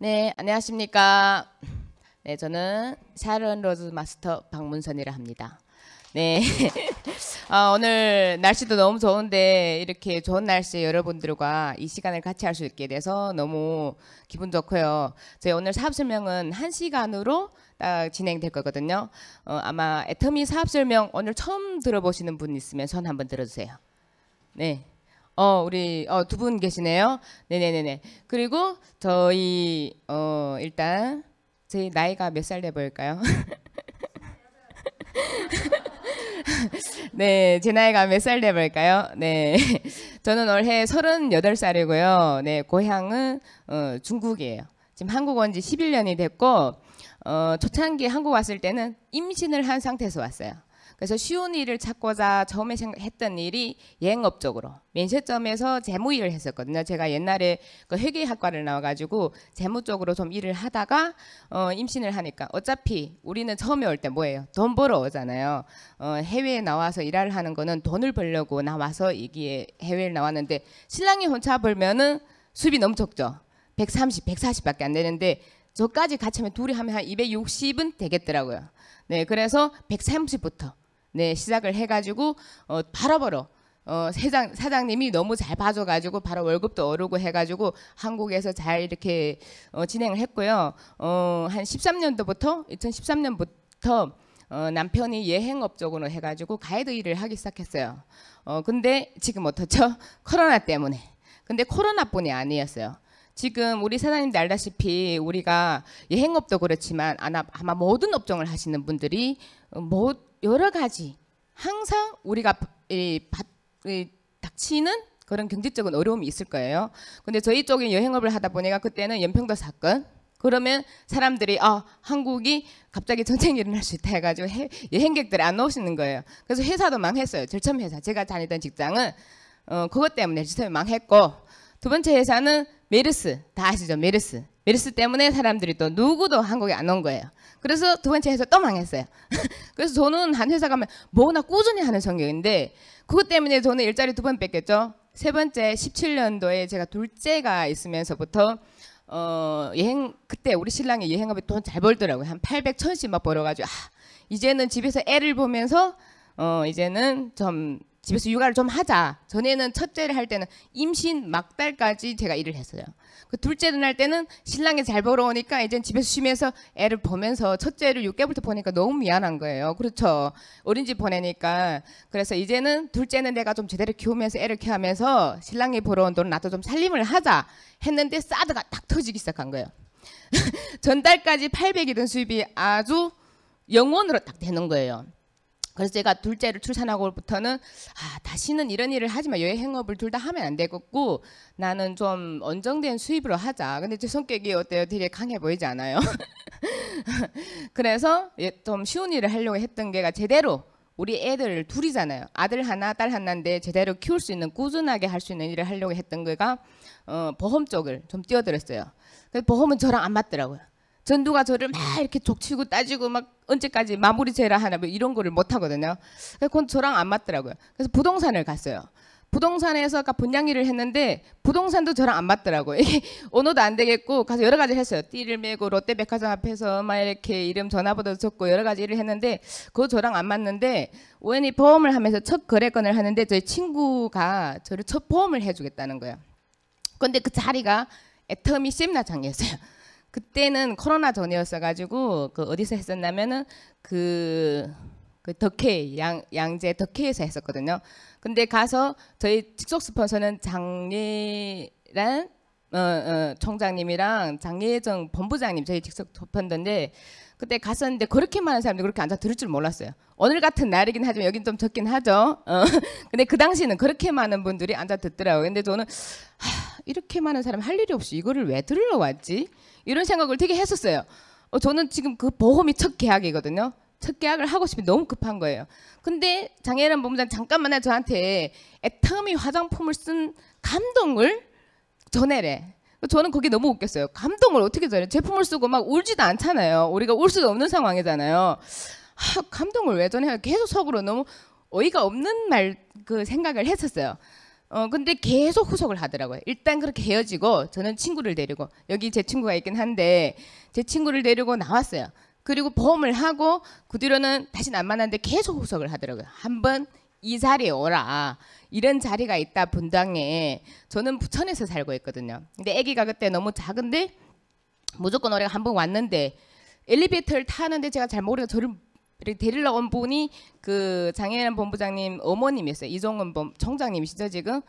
네, 안녕하십니까. 네, 저는 샤론 로즈 마스터 박문선이라 합니다. 네. 아, 오늘 날씨도 너무 좋은데 이렇게 좋은 날씨에 여러분들과 이 시간을 같이 할 수 있게 돼서 너무 기분 좋고요. 저희 오늘 사업 설명은 한 시간으로 딱 진행될 거거든요. 어, 아마 애터미 사업 설명 오늘 처음 들어보시는 분 있으면 손 한번 들어주세요. 네. 어, 우리 어, 두 분 계시네요. 네네네네. 그리고 저희 어, 일단 제 나이가 몇 살돼 보일까요? 네, 제 나이가 몇 살돼 볼까요? 네, 저는 올해 38살이고요. 네, 고향은 어, 중국이에요. 지금 한국 온 지 11년이 됐고, 어, 초창기 한국 왔을 때는 임신을 한 상태에서 왔어요. 그래서 쉬운 일을 찾고자 처음에 했던 일이 예행업적으로 면세점에서 재무 일을 했었거든요. 제가 옛날에 그 회계학과를 나와가지고 재무 쪽으로 좀 일을 하다가 어, 임신을 하니까 어차피 우리는 처음에 올 때 뭐예요? 돈 벌어 오잖아요. 어, 해외에 나와서 일을 하는 거는 돈을 벌려고 나와서 이기에 해외를 나왔는데 신랑이 혼자 벌면은 수입이 너무 적죠. 130, 140밖에 안 되는데 저까지 같이 하면 둘이 하면 한 260은 되겠더라고요. 네, 그래서 130부터 네, 시작을 해가지고 어, 팔아버려. 어, 사장, 사장님이 너무 잘 봐줘가지고 바로 월급도 오르고 해가지고 한국에서 잘 이렇게 어, 진행을 했고요. 어, 한 13년도부터 2013년부터 어, 남편이 예행업 쪽으로 해가지고 가이드 일을 하기 시작했어요. 어, 근데 지금 어떻죠? 코로나 때문에. 근데 코로나뿐이 아니었어요. 지금 우리 사장님들 알다시피 우리가 여행업도 그렇지만 아마, 모든 업종을 하시는 분들이 뭐 여러 가지 항상 우리가 이, 받, 이, 닥치는 그런 경제적인 어려움이 있을 거예요. 근데 저희 쪽에 여행업을 하다 보니까 그때는 연평도 사건 그러면 사람들이 아 한국이 갑자기 전쟁이 일어날 수 있다 해가지고 해, 여행객들이 안 오시는 거예요. 그래서 회사도 망했어요. 절참 회사 제가 다니던 직장은 어, 그것 때문에 절참 망했고 두 번째 회사는 메르스 다 아시죠 메르스 메르스 때문에 사람들이 또 누구도 한국에 안 온 거예요. 그래서 두 번째 회사 또 망했어요. 그래서 저는 한 회사 가면 뭐나 꾸준히 하는 성격인데 그것 때문에 저는 일자리 두 번 뺏겼죠. 세 번째 17년도에 제가 둘째가 있으면서부터 어 여행 그때 우리 신랑이 여행업에 돈 잘 벌더라고요. 한 800, 1000씩 막 벌어가지고 아, 이제는 집에서 애를 보면서 어 이제는 좀 집에서 육아를 좀 하자. 전에는 첫째를 할 때는 임신 막달까지 제가 일을 했어요. 그 둘째를 할 때는 신랑이 잘 벌어오니까 이제 집에서 쉬면서 애를 보면서 첫째를 6개월부터 보니까 너무 미안한 거예요. 그렇죠. 어린이집 보내니까. 그래서 이제는 둘째는 내가 좀 제대로 키우면서 애를 키우면서 신랑이 벌어온 돈을 나도 좀 살림을 하자 했는데 사드가 딱 터지기 시작한 거예요. 전달까지 800이던 수입이 아주 영원으로 딱 되는 거예요. 그래서 제가 둘째를 출산하고부터는 아 다시는 이런 일을 하지 마 여행업을 둘 다 하면 안 되겠고 나는 좀언정된 수입으로 하자 근데 제 성격이 어때요 되게 강해 보이지 않아요 그래서 예, 좀 쉬운 일을 하려고 했던 게가 제대로 우리 애들 둘이잖아요 아들 하나 딸 하나인데 제대로 키울 수 있는 꾸준하게 할 수 있는 일을 하려고 했던 거가 어, 보험 쪽을 좀 뛰어들었어요 그 보험은 저랑 안 맞더라고요 전두가 저를 막 이렇게 족치고 따지고 막 언제까지 마무리 제라 하나 뭐 이런 거를 못 하거든요. 그건 저랑 안 맞더라고요. 그래서 부동산을 갔어요. 부동산에서 아까 분양일을 했는데 부동산도 저랑 안 맞더라고요. 이 언어도 안 되겠고 가서 여러 가지 했어요. 띠를 메고 롯데백화점 앞에서 막 이렇게 이름 전화번호 적고 여러 가지 일을 했는데 그거 저랑 안 맞는데 우연히 보험을 하면서 첫 거래건을 하는데 저희 친구가 저를 첫 보험을 해주겠다는 거예요. 근데 그 자리가 애터미 세미나장이었어요. 그때는 코로나 전이었어가지고 그 어디서 했었냐면은 그, 그덕해양 양재 덕해에서 했었거든요. 근데 가서 저희 직속 스폰서는 장례란 어, 어, 총장님이랑 장례정 본부장님 저희 직속 접한던데 그때 갔었는데 그렇게 많은 사람들이 그렇게 앉아 들을 줄 몰랐어요. 오늘 같은 날이긴 하지만 여긴 좀 적긴 하죠. 어. 근데 그 당시는 그렇게 많은 분들이 앉아 듣더라고요. 근데 저는 하, 이렇게 많은 사람 할 일이 없이 이거를 왜 들으러 왔지? 이런 생각을 되게 했었어요. 어, 저는 지금 그 보험이 첫 계약이거든요. 첫 계약을 하고 싶이 너무 급한 거예요. 근데 장애란 본부장 잠깐만요 저한테 애터미 화장품을 쓴 감동을 전해래. 저는 그게 너무 웃겼어요. 감동을 어떻게 전해? 제품을 쓰고 막 울지도 않잖아요. 우리가 울 수도 없는 상황이잖아요. 아, 감동을 왜 전해? 계속 속으로 너무 어이가 없는 말 그 생각을 했었어요. 어 근데 계속 후속을 하더라고요. 일단 그렇게 헤어지고 저는 친구를 데리고 여기 제 친구가 있긴 한데 제 친구를 데리고 나왔어요. 그리고 보험을 하고 그 뒤로는 다시 안 만났는데 계속 후속을 하더라고요. 한번 이 자리에 오라. 이런 자리가 있다 분당에 저는 부천에서 살고 있거든요. 근데 아기가 그때 너무 작은데 무조건 우리가 한번 왔는데 엘리베이터를 타는데 제가 잘 모르고 저를 그리고 데릴러온 분이 그 장애인 본부장님 어머님이었어요. 이종은 본 총장님이시죠 지금.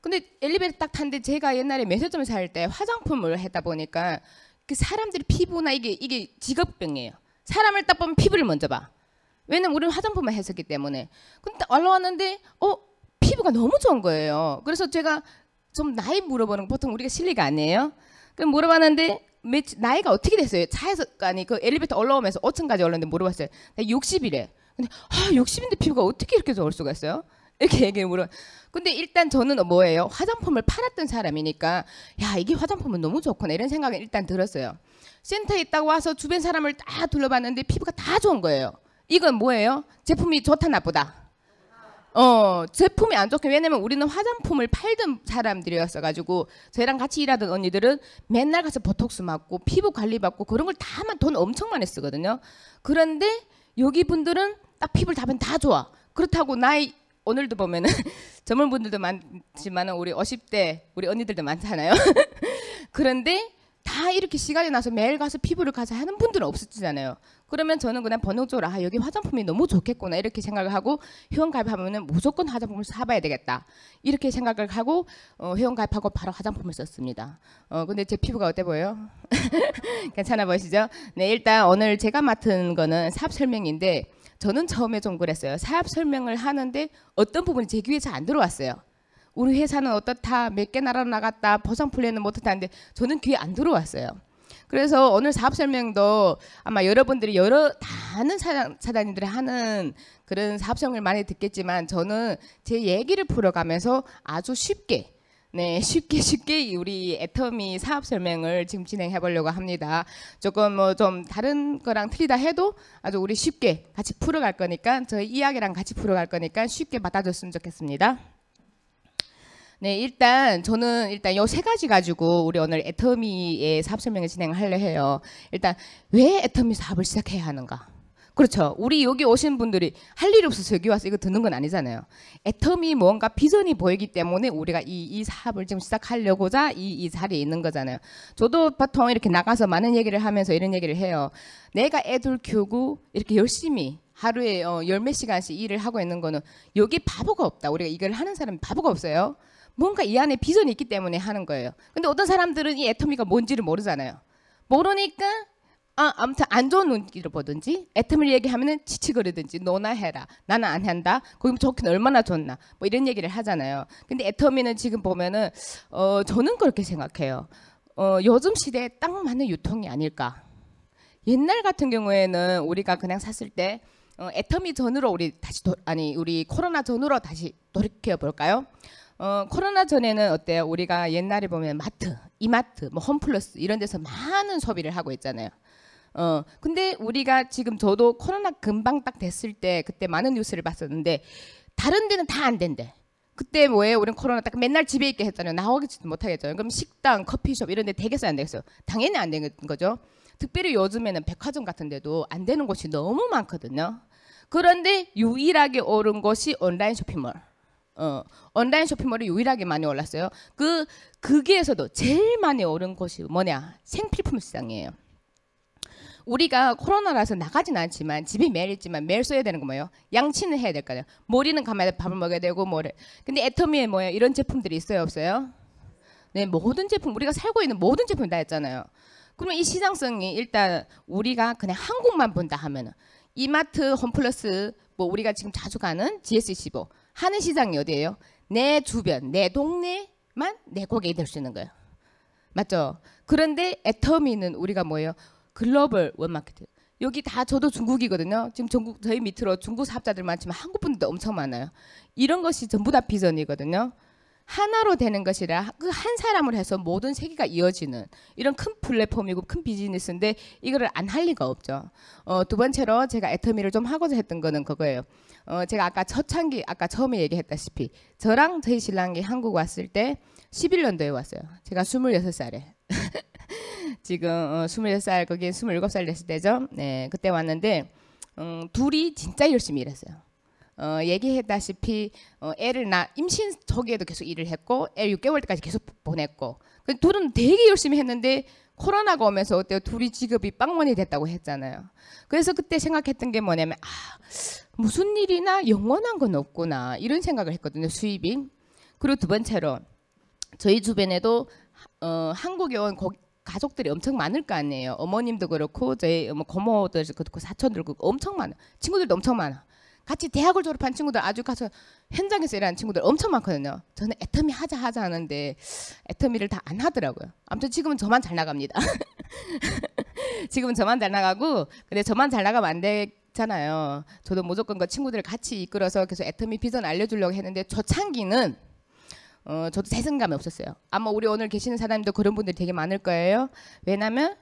근데 엘리베이터 딱 탄데 제가 옛날에 매세점살때 화장품을 했다 보니까 그 사람들이 피부나 이게 이게 직업병이에요. 사람을 딱 보면 피부를 먼저 봐. 왜냐면 우리는 화장품만 했었기 때문에. 근데 올라왔는데 어 피부가 너무 좋은 거예요. 그래서 제가 좀 나이 물어보는 거 보통 우리가 실리가 아니에요. 그럼 물어봤는데 몇, 나이가 어떻게 됐어요? 차에서 아니 그 엘리베이터 올라오면서 5층까지 올랐는데 물어봤어요. 60이래. 근데 아 60인데 피부가 어떻게 이렇게 좋을 수가 있어요? 이렇게 얘기해 물어. 근데 일단 저는 뭐예요? 화장품을 팔았던 사람이니까 야 이게 화장품은 너무 좋구나 이런 생각은 일단 들었어요. 센터에 있다고 와서 주변 사람을 다 둘러봤는데 피부가 다 좋은 거예요. 이건 뭐예요? 제품이 좋다 나쁘다. 어 제품이 안 좋게 왜냐면 우리는 화장품을 팔던 사람들이었어 가지고 저희랑 같이 일하던 언니들은 맨날 가서 보톡스 맞고 피부 관리 받고 그런 걸 다만 돈 엄청 많이 쓰거든요. 그런데 여기 분들은 딱 피부를 다면 다 좋아. 그렇다고 나이 오늘도 보면은 젊은 분들도 많지만 은 우리 50대 우리 언니들도 많잖아요. 그런데 다 이렇게 시간이 나서 매일 가서 피부를 가서 하는 분들은 없었잖아요 그러면 저는 그냥 번호적으로 아 여기 화장품이 너무 좋겠구나 이렇게 생각을 하고 회원 가입하면은 무조건 화장품을 사봐야 되겠다 이렇게 생각을 하고 어, 회원 가입하고 바로 화장품을 썼습니다. 어 근데 제 피부가 어때 보여요? 괜찮아 보이시죠? 네 일단 오늘 제가 맡은 거는 사업 설명인데 저는 처음에 좀 그랬어요. 사업 설명을 하는데 어떤 부분이 제 귀에 잘 안 들어왔어요. 우리 회사는 어떻다 몇 개 나라로 나갔다 보상 플랜은 못했다는데 뭐 저는 귀에 안 들어왔어요. 그래서 오늘 사업 설명도 아마 여러분들이 여러 다른 사장, 사장님들이 하는 그런 사업 설명을 많이 듣겠지만 저는 제 얘기를 풀어가면서 아주 쉽게 네, 쉽게 쉽게 우리 애터미 사업 설명을 지금 진행해 보려고 합니다. 조금 뭐 좀 다른 거랑 틀리다 해도 아주 우리 쉽게 같이 풀어갈 거니까 저희 이야기랑 같이 풀어갈 거니까 쉽게 받아줬으면 좋겠습니다. 네, 일단 저는 일단 요 세 가지 가지고 우리 오늘 애터미의 사업 설명을 진행하려 해요. 일단 왜 애터미 사업을 시작해야 하는가? 그렇죠. 우리 여기 오신 분들이 할 일 없어서 여기 와서 이거 듣는 건 아니잖아요. 애터미 뭔가 비전이 보이기 때문에 우리가 이, 이 사업을 지금 시작하려고자 이, 이 자리에 있는 거잖아요. 저도 보통 이렇게 나가서 많은 얘기를 하면서 이런 얘기를 해요. 내가 애들 키우고 이렇게 열심히 하루에 어, 열몇 시간씩 일을 하고 있는 거는 여기 바보가 없다. 우리가 이걸 하는 사람이 바보가 없어요. 뭔가 이 안에 비전이 있기 때문에 하는 거예요. 근데 어떤 사람들은 이 애터미가 뭔지를 모르잖아요. 모르니까 아, 아무튼 안 좋은 눈길을 보든지 애터미를 얘기하면은 지치거리든지 너나 해라 나는 안 한다 거기 좋긴 얼마나 좋나 뭐 이런 얘기를 하잖아요 근데 애터미는 지금 보면은 어 저는 그렇게 생각해요 어 요즘 시대에 딱 맞는 유통이 아닐까 옛날 같은 경우에는 우리가 그냥 샀을 때 어, 애터미 전으로 우리 다시 도, 아니 우리 코로나 전으로 다시 돌이켜 볼까요 어, 코로나 전에는 어때요? 우리가 옛날에 보면 마트, 이마트, 뭐 홈플러스 이런 데서 많은 소비를 하고 있잖아요. 어, 근데 우리가 지금 저도 코로나 금방 딱 됐을 때 그때 많은 뉴스를 봤었는데 다른 데는 다 안 된대. 그때 뭐에요 우린 코로나 딱 맨날 집에 있게 했잖아요. 나오지도 못하겠죠 그럼 식당, 커피숍 이런 데되겠어안 되겠어요? 당연히 안 되는 거죠. 특별히 요즘에는 백화점 같은 데도 안 되는 곳이 너무 많거든요. 그런데 유일하게 오른 곳이 온라인 쇼핑몰. 어, 온라인 쇼핑몰이 유일하게 많이 올랐어요. 그 거기에서도 제일 많이 오른 곳이 뭐냐? 생필품 시장이에요. 우리가 코로나라서 나가진 않지만 집이 매일 있지만 매일 써야 되는 거 뭐예요? 양치는 해야 될 거예요. 머리는 감아야 밥을 먹어야 되고 뭐래. 근데 애터미에 뭐예요? 이런 제품들이 있어요, 없어요? 네, 모든 제품 우리가 살고 있는 모든 제품 다있잖아요 그러면 이 시장성이 일단 우리가 그냥 한국만 본다 하면은 이마트, 홈플러스, 뭐 우리가 지금 자주 가는 GS25 하는 시장이 어디예요? 내 주변, 내 동네만 내 고객이 될 수 있는 거예요. 맞죠? 그런데 애터미는 우리가 뭐예요? 글로벌 원마켓. 여기 다 저도 중국이거든요. 지금 전국 저희 밑으로 중국 사업자들 많지만 한국 분들도 엄청 많아요. 이런 것이 전부 다 비전이거든요. 하나로 되는 것이라 그 한 사람을 해서 모든 세계가 이어지는 이런 큰 플랫폼이고 큰 비즈니스인데 이거를 안 할 리가 없죠. 어, 두 번째로 제가 애터미를 좀 하고자 했던 거는 그거예요. 어, 제가 아까 첫창기 아까 처음에 얘기했다시피 저랑 저희 신랑이 한국 왔을 때 11년도에 왔어요. 제가 26살에 지금 어, 26살 거기에 27살 됐을 때죠. 네 그때 왔는데 음, 둘이 진짜 열심히 일했어요. 어, 얘기했다시피 어, 애를 나 임신 초기에도 계속 일을 했고 애 6개월 때까지 계속 보냈고 그 둘은 되게 열심히 했는데 코로나가 오면서 어때요? 둘이 직업이 빵원이 됐다고 했잖아요. 그래서 그때 생각했던 게 뭐냐면 아 무슨 일이나 영원한 건 없구나 이런 생각을 했거든요. 수입이 그리고 두 번째로 저희 주변에도 어, 한국에 온 고, 가족들이 엄청 많을 거 아니에요. 어머님도 그렇고 저희 고모들 그렇고 사촌들 그렇고 엄청 많아. 친구들도 엄청 많아. 같이 대학을 졸업한 친구들 아주 가서 현장에서 일하는 친구들 엄청 많거든요. 저는 애터미 하자 하자 하는데 애터미를 다 안 하더라고요. 아무튼 지금은 저만 잘 나갑니다. 지금은 저만 잘 나가고 근데 저만 잘 나가면 안 되잖아요. 저도 무조건 그 친구들을 같이 이끌어서 계속 애터미 비전 알려주려고 했는데 초창기는 어, 저도 자신감이 없었어요. 아마 우리 오늘 계시는 사람도 그런 분들이 되게 많을 거예요. 왜냐면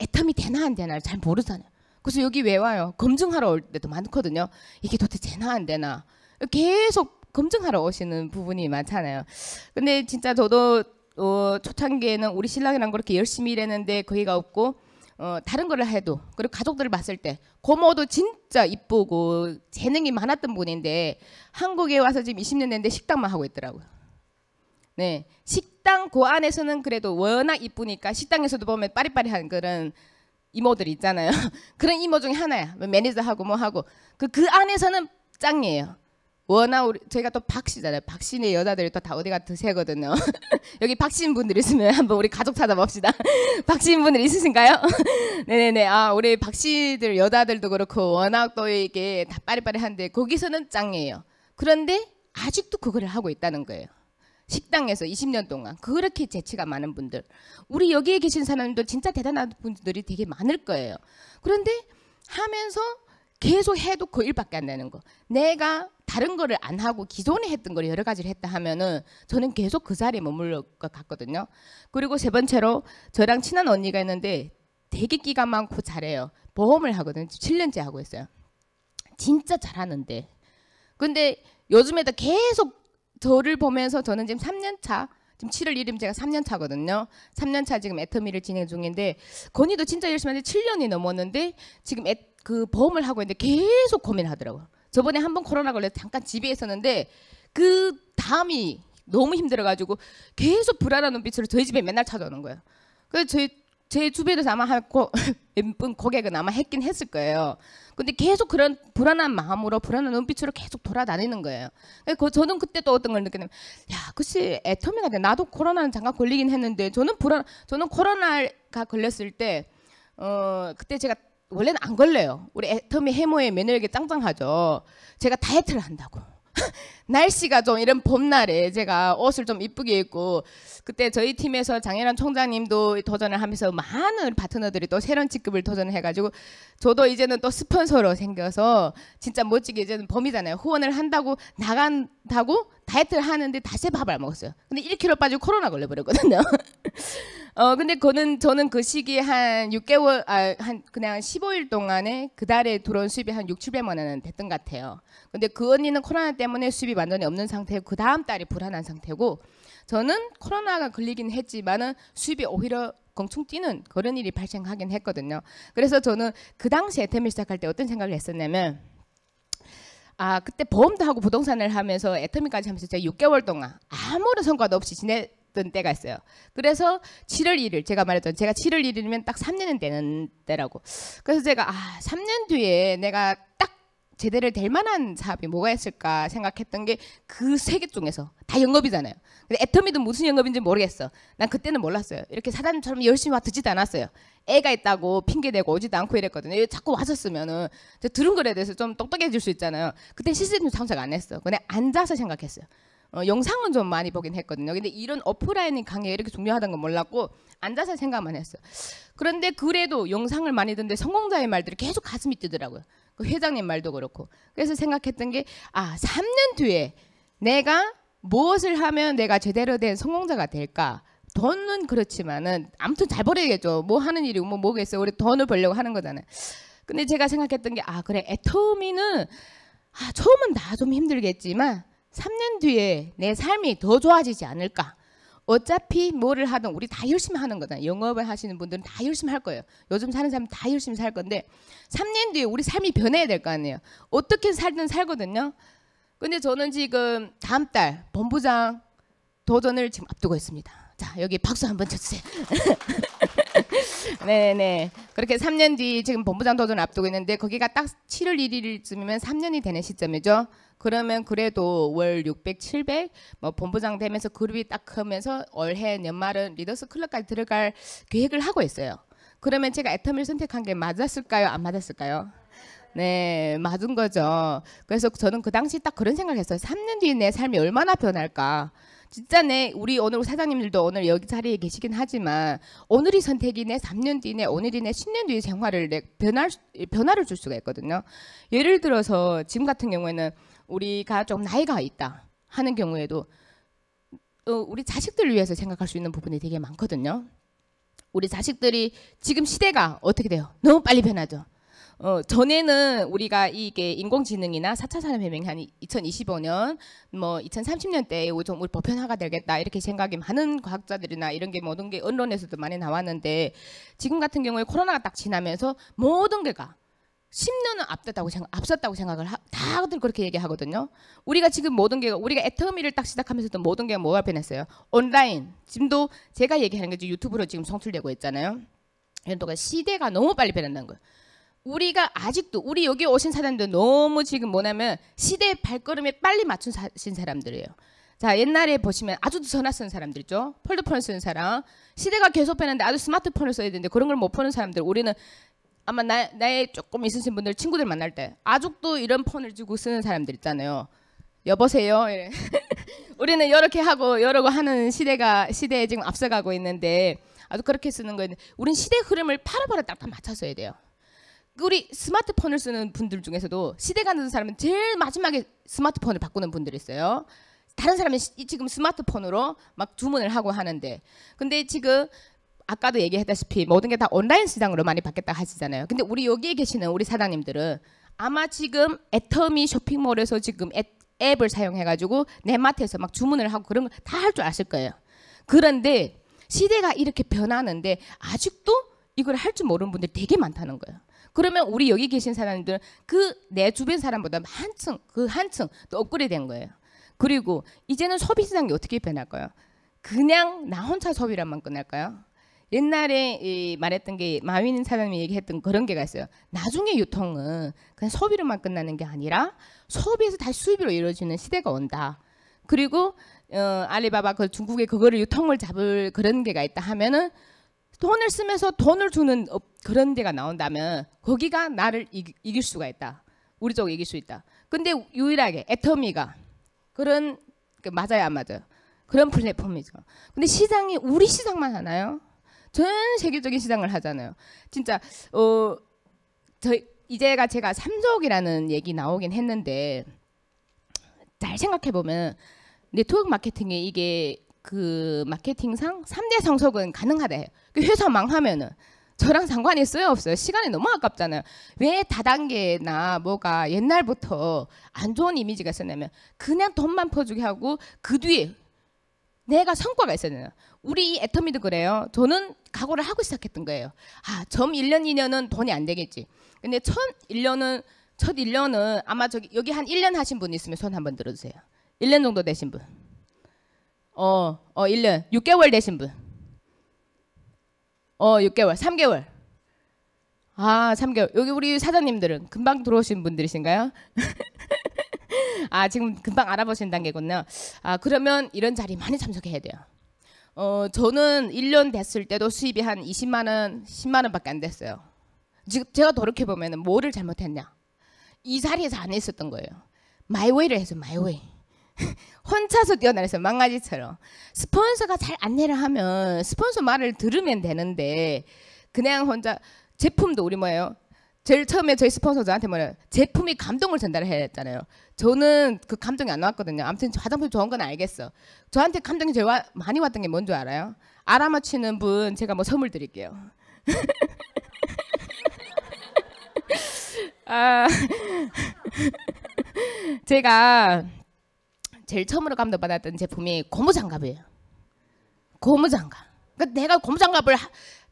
애터미 되나 안 되나를 잘 모르잖아요. 그래서 여기 왜 와요? 검증하러 올 때도 많거든요. 이게 도대체 되나 안 되나. 계속 검증하러 오시는 부분이 많잖아요. 근데 진짜 저도 어, 초창기에는 우리 신랑이랑 그렇게 열심히 일했는데 그애가 없고 어, 다른 거를 해도 그리고 가족들을 봤을 때 고모도 진짜 이쁘고 재능이 많았던 분인데 한국에 와서 지금 20년 됐는데 식당만 하고 있더라고요. 네, 식당 그 안에서는 그래도 워낙 이쁘니까 식당에서도 보면 빠리빠리한 그런 이모들 있잖아요. 그런 이모 중에 하나야. 뭐 매니저하고 뭐 하고 그, 그 안에서는 짱이에요. 워낙 우리 저희가 또 박씨잖아요. 박씨네 여자들이 또다 어디가 드세거든요. 여기 박씨인 분들 있으면 한번 우리 가족 찾아봅시다. 박씨인 분들 있으신가요? 네네네. 아 우리 박씨들 여자들도 그렇고 워낙 또 이게 다 빠리빠리한데 거기서는 짱이에요. 그런데 아직도 그거를 하고 있다는 거예요. 식당에서 20년 동안 그렇게 재치가 많은 분들 우리 여기에 계신 사람들 진짜 대단한 분들이 되게 많을 거예요. 그런데 하면서 계속 해도 그 일밖에 안 되는 거. 내가 다른 거를 안 하고 기존에 했던 걸 여러 가지를 했다 하면은 저는 계속 그 자리에 머물러 갔거든요. 그리고 세 번째로 저랑 친한 언니가 있는데 되게 끼가 많고 잘해요. 보험을 하거든요. 7년째 하고 있어요. 진짜 잘하는데. 근데 요즘에도 계속 저를 보면서 저는 지금 3년 차 지금 7월 1일 제가 3년 차거든요. 3년 차 지금 애터미를 진행 중인데 건이도 진짜 열심히 하는데 7년이 넘었는데 지금 애, 그 보험을 하고 있는데 계속 고민하더라고요. 저번에 한 번 코로나 걸려 잠깐 집에 있었는데 그 다음이 너무 힘들어가지고 계속 불안한 눈빛으로 저희 집에 맨날 찾아오는 거예요. 그래서 저희 제 주변에서 아마 할거 예쁜 고객은 아마 했긴 했을 거예요. 근데 계속 그런 불안한 마음으로 불안한 눈빛으로 계속 돌아다니는 거예요. 그, 그 저는 그때 또 어떤 걸 느꼈냐면, 야, 글쎄, 애터미 나게 나도 코로나는 잠깐 걸리긴 했는데, 저는 불안, 저는 코로나가 걸렸을 때, 어, 그때 제가 원래는 안 걸려요. 우리 애터미 해모의 면역이 짱짱하죠. 제가 다이어트를 한다고. 날씨가 좀 이런 봄날에 제가 옷을 좀 이쁘게 입고 그때 저희 팀에서 장혜란 총장님도 도전을 하면서 많은 파트너들이 또 새로운 직급을 도전을 해가지고 저도 이제는 또 스폰서로 생겨서 진짜 멋지게 이제는 봄이잖아요 후원을 한다고 나간 타고 다이어트를 하는데 다시 밥을 안 먹었어요. 근데 1kg 빠지고 코로나 걸려버렸거든요. 어 근데 그는 저는 그 시기에 한 6개월 아한 그냥 한 15일 동안에 그 달에 들어온 수입이 한 6, 700만 원은 됐던 것 같아요. 근데 그 언니는 코로나 때문에 수입이 완전히 없는 상태고 그 다음 달이 불안한 상태고 저는 코로나가 걸리긴 했지만은 수입이 오히려 공충 뛰는 그런 일이 발생하긴 했거든요. 그래서 저는 그 당시에 템을 시작할 때 어떤 생각을 했었냐면 아 그때 보험도 하고 부동산을 하면서 애터미까지 하면서 제가 6개월 동안 아무런 성과도 없이 지냈던 때가 있어요. 그래서 7월 1일 제가 말했던 제가 7월 1일이면 딱 3년은 되는 때라고. 그래서 제가 아 3년 뒤에 내가 딱 제대로 될 만한 사업이 뭐가 있을까 생각했던 게 그 세 개 중에서 다 영업이잖아요. 근데 애터미도 무슨 영업인지 모르겠어. 난 그때는 몰랐어요. 이렇게 사장처럼 열심히 와 듣지도 않았어요. 애가 있다고 핑계대고 오지도 않고 이랬거든요. 자꾸 와었으면은 들은 거에 대해서 좀 똑똑해질 수 있잖아요. 그때 시스템 참석 안 했어. 그냥 앉아서 생각했어요. 어, 영상은 좀 많이 보긴 했거든요. 근데 이런 오프라인 강의가 이렇게 중요하다는 건 몰랐고 앉아서 생각만 했어요. 그런데 그래도 영상을 많이 듣는데 성공자의 말들이 계속 가슴이 뛰더라고요. 그 회장님 말도 그렇고. 그래서 생각했던 게 아, 3년 뒤에 내가 무엇을 하면 내가 제대로 된 성공자가 될까? 돈은 그렇지만은 아무튼 잘 벌어야겠죠. 뭐 하는 일이 뭐 뭐겠어요. 우리 돈을 벌려고 하는 거잖아요. 근데 제가 생각했던 게 아 그래 애터미는 아, 처음은 나좀 힘들겠지만 3년 뒤에 내 삶이 더 좋아지지 않을까. 어차피 뭐를 하든 우리 다 열심히 하는 거다 영업을 하시는 분들은 다 열심히 할 거예요. 요즘 사는 사람 다 열심히 살 건데 3년 뒤에 우리 삶이 변해야 될 거 아니에요. 어떻게 살든 살거든요. 근데 저는 지금 다음 달 본부장 도전을 지금 앞두고 있습니다. 자, 여기 박수 한번 쳐주세요. 네네. 그렇게 3년 뒤 지금 본부장 도전 앞두고 있는데 거기가 딱 7월 1일쯤이면 3년이 되는 시점이죠. 그러면 그래도 월 600, 700, 뭐 본부장 되면서 그룹이 딱 크면서 올해 연말은 리더스 클럽까지 들어갈 계획을 하고 있어요. 그러면 제가 애텀을 선택한 게 맞았을까요? 안 맞았을까요? 네, 맞은 거죠. 그래서 저는 그 당시 딱 그런 생각을 했어요. 3년 뒤에 내 삶이 얼마나 변할까. 진짜 내 우리 오늘 사장님들도 오늘 여기 자리에 계시긴 하지만 오늘이 선택이네 3년 뒤네 오늘이네 10년 뒤의 생활을 내 변할 변화를 줄 수가 있거든요. 예를 들어서 지금 같은 경우에는 우리가 좀 나이가 있다 하는 경우에도 어, 우리 자식들을 위해서 생각할 수 있는 부분이 되게 많거든요. 우리 자식들이 지금 시대가 어떻게 돼요? 너무 빨리 변하죠. 어, 전에는 우리가 이게 인공지능이나 4차 산업혁명이 한 2025년, 뭐 2030년대에 좀 우리 보편화가 되겠다 이렇게 생각이 많은 과학자들이나 이런 게 모든 게 언론에서도 많이 나왔는데 지금 같은 경우에 코로나가 딱 지나면서 모든 게가 10년은 앞섰다고 생각, 앞섰다고 생각을 하, 다들 그렇게 얘기하거든요. 우리가 지금 모든 게 우리가 애터미를 딱 시작하면서도 모든 게 뭐가 변했어요? 온라인. 지금도 제가 얘기하는 게 유튜브로 지금 송출되고 있잖아요. 그러니까 시대가 너무 빨리 변한다는 거예요. 우리가 아직도 우리 여기 오신 사람들 너무 지금 뭐냐면 시대의 발걸음에 빨리 맞춘 사신 사람들이에요. 자 옛날에 보시면 아주 전화 쓰는 사람들 있죠. 폴드폰 쓰는 사람. 시대가 계속 변하는데 아주 스마트폰을 써야 되는데 그런 걸 못푸는 사람들 우리는 아마 나, 나이 조금 있으신 분들 친구들 만날 때 아직도 이런 폰을 쥐고 쓰는 사람들 있잖아요. 여보세요. 우리는 이렇게 하고 여러고 하는 시대가 시대에 지금 앞서가고 있는데 아주 그렇게 쓰는 거예요. 우린 시대 흐름을 파라바라 딱딱 맞춰서야 해 돼요. 우리 스마트폰을 쓰는 분들 중에서도 시대가 늦은 사람은 제일 마지막에 스마트폰을 바꾸는 분들이 있어요. 다른 사람이 지금 스마트폰으로 막 주문을 하고 하는데 근데 지금 아까도 얘기했다시피 모든 게 다 온라인 시장으로 많이 바뀌었다 하시잖아요. 근데 우리 여기에 계시는 우리 사장님들은 아마 지금 애터미 쇼핑몰에서 지금 애, 앱을 사용해가지고 네마트에서 막 주문을 하고 그런 거다할 줄 아실 거예요. 그런데 시대가 이렇게 변하는데 아직도 이걸 할 줄 모르는 분들이 되게 많다는 거예요. 그러면 우리 여기 계신 사람들은 그 내 주변 사람보다 한층 그 한층 더 업그레이드된 거예요. 그리고 이제는 소비 시장이 어떻게 변할까요? 그냥 나 혼자 소비란만 끝날까요? 옛날에 말했던 게 마윈 사장이 얘기했던 그런 게 있어요. 나중에 유통은 그냥 소비로만 끝나는 게 아니라 소비에서 다시 수입으로 이루어지는 시대가 온다. 그리고 어, 알리바바 그 중국의 그거를 유통을 잡을 그런 게가 있다 하면은 돈을 쓰면서 돈을 주는 그런 데가 나온다면 거기가 나를 이길 수가 있다. 우리 쪽을 이길 수 있다. 근데 유일하게 애터미가 그런 그 맞아요 안 맞아요. 그런 플랫폼이죠. 근데 시장이 우리 시장만 하나요? 전 세계적인 시장을 하잖아요. 진짜 어 저희 이제가 제가 삼족이라는 얘기 나오긴 했는데 잘 생각해 보면 네트워크 마케팅에 이게 그 마케팅상 3대 성속은가능하대요그 회사 망하면은 저랑 상관이 있어요 없어요 시간이 너무 아깝잖아요 왜 다단계나 뭐가 옛날부터 안 좋은 이미지가 있었냐면 그냥 돈만 퍼주게 하고 그 뒤에 내가 성과가 있었잖아요 우리 애터미도 그래요 저는 각오를 하고 시작했던 거예요 아점 1년 2년은 돈이 안 되겠지 근데 첫 1년은 첫 1년은 아마 저기 여기 한 1년 하신 분 있으면 손 한번 들어주세요 1년 정도 되신 분 어, 어, 1년. 6개월 되신 분. 어, 6개월. 3개월. 아, 3개월. 여기 우리 사장님들은 금방 들어오신 분들이신가요? 아, 지금 금방 알아보신 단계군요. 아, 그러면 이런 자리 많이 참석해야 돼요. 어, 저는 1년 됐을 때도 수입이 한 20만 원, 10만 원밖에 안 됐어요. 지금 제가 돌이켜 보면은 뭐를 잘못했냐? 이 자리에서 안했었던 거예요. 마이웨이를 해서 마이웨이. 혼자서 뛰어다녔어요. 망가지처럼. 스폰서가 잘 안내를 하면 스폰서 말을 들으면 되는데 그냥 혼자 제품도 우리 뭐예요? 제일 처음에 저희 스폰서 저한테 뭐예요? 제품이 감동을 전달해야 했잖아요. 저는 그 감동이 안 왔거든요. 아무튼 화장품 좋은 건 알겠어. 저한테 감동이 제일 와, 많이 왔던 게 뭔 줄 알아요? 알아맞히는 분 제가 뭐 선물 드릴게요. 아, 제가 제일 처음으로 감독받았던 제품이 고무장갑이에요. 고무장갑. 그러니까 내가 고무장갑을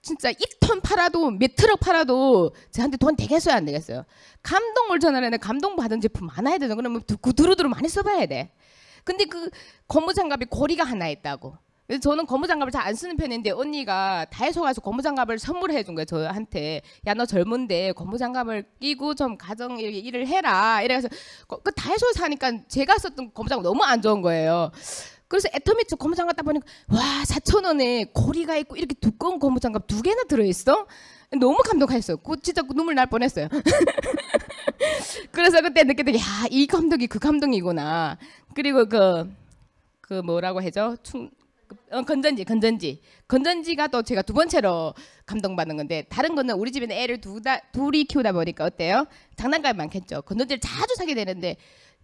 진짜 1톤 팔아도 몇 트럭 팔아도 저한테 돈되겠어야안 되겠어요? 감동을 전하려는데 감동 받은 제품 많아야 되는 그러면 그 두루두루 많이 써봐야 돼. 근데 그 고무장갑이 고리가 하나 있다고. 저는 고무장갑을 잘 안 쓰는 편인데 언니가 다이소 가서 고무장갑을 선물해 준 거예요 저한테 야 너 젊은데 고무장갑을 끼고 좀 가정 일을 해라 이래서 그 다이소 사니까 제가 썼던 고무장갑 너무 안 좋은 거예요 그래서 애터미츠 고무장갑 딱 보니까 와 4천 원에 고리가 있고 이렇게 두꺼운 고무장갑 두 개나 들어있어 너무 감동했어요 그 진짜 그 눈물 날 뻔했어요 그래서 그때 느꼈던니 야이 감독이 그 감독이구나 그리고 그그 그 뭐라고 해죠 충 어, 건전지, 건전지. 건전지가 또 제가 두 번째로 감동받는 건데 다른 거는 우리 집에는 애를 두다 둘이 키우다 보니까 어때요? 장난감이 많겠죠. 건전지를 자주 사게 되는데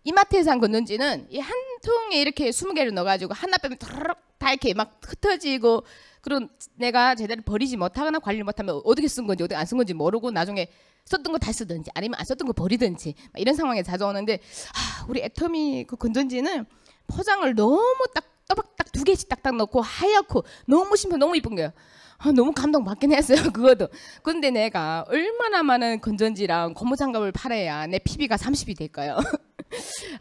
이마트에서 산 건전지는 이 한 통에 이렇게 스무 개를 넣어가지고 하나 빼면 다 이렇게 막 흩어지고 그런 내가 제대로 버리지 못하거나 관리 못하면 어떻게 쓴 건지 어떻게 안 쓴 건지 모르고 나중에 썼던 거 다시 쓰든지 아니면 안 썼던 거 버리든지 이런 상황에 자주 오는데 아, 우리 애터미 그 건전지는 포장을 너무 딱 또박딱 두 개씩 딱딱 넣고 하얗고 너무 심해 너무 이쁜 거예요. 아, 너무 감동받긴 했어요 그것도. 근데 내가 얼마나 많은 건전지랑 고무장갑을 팔아야 내 PB가 30이 될까요?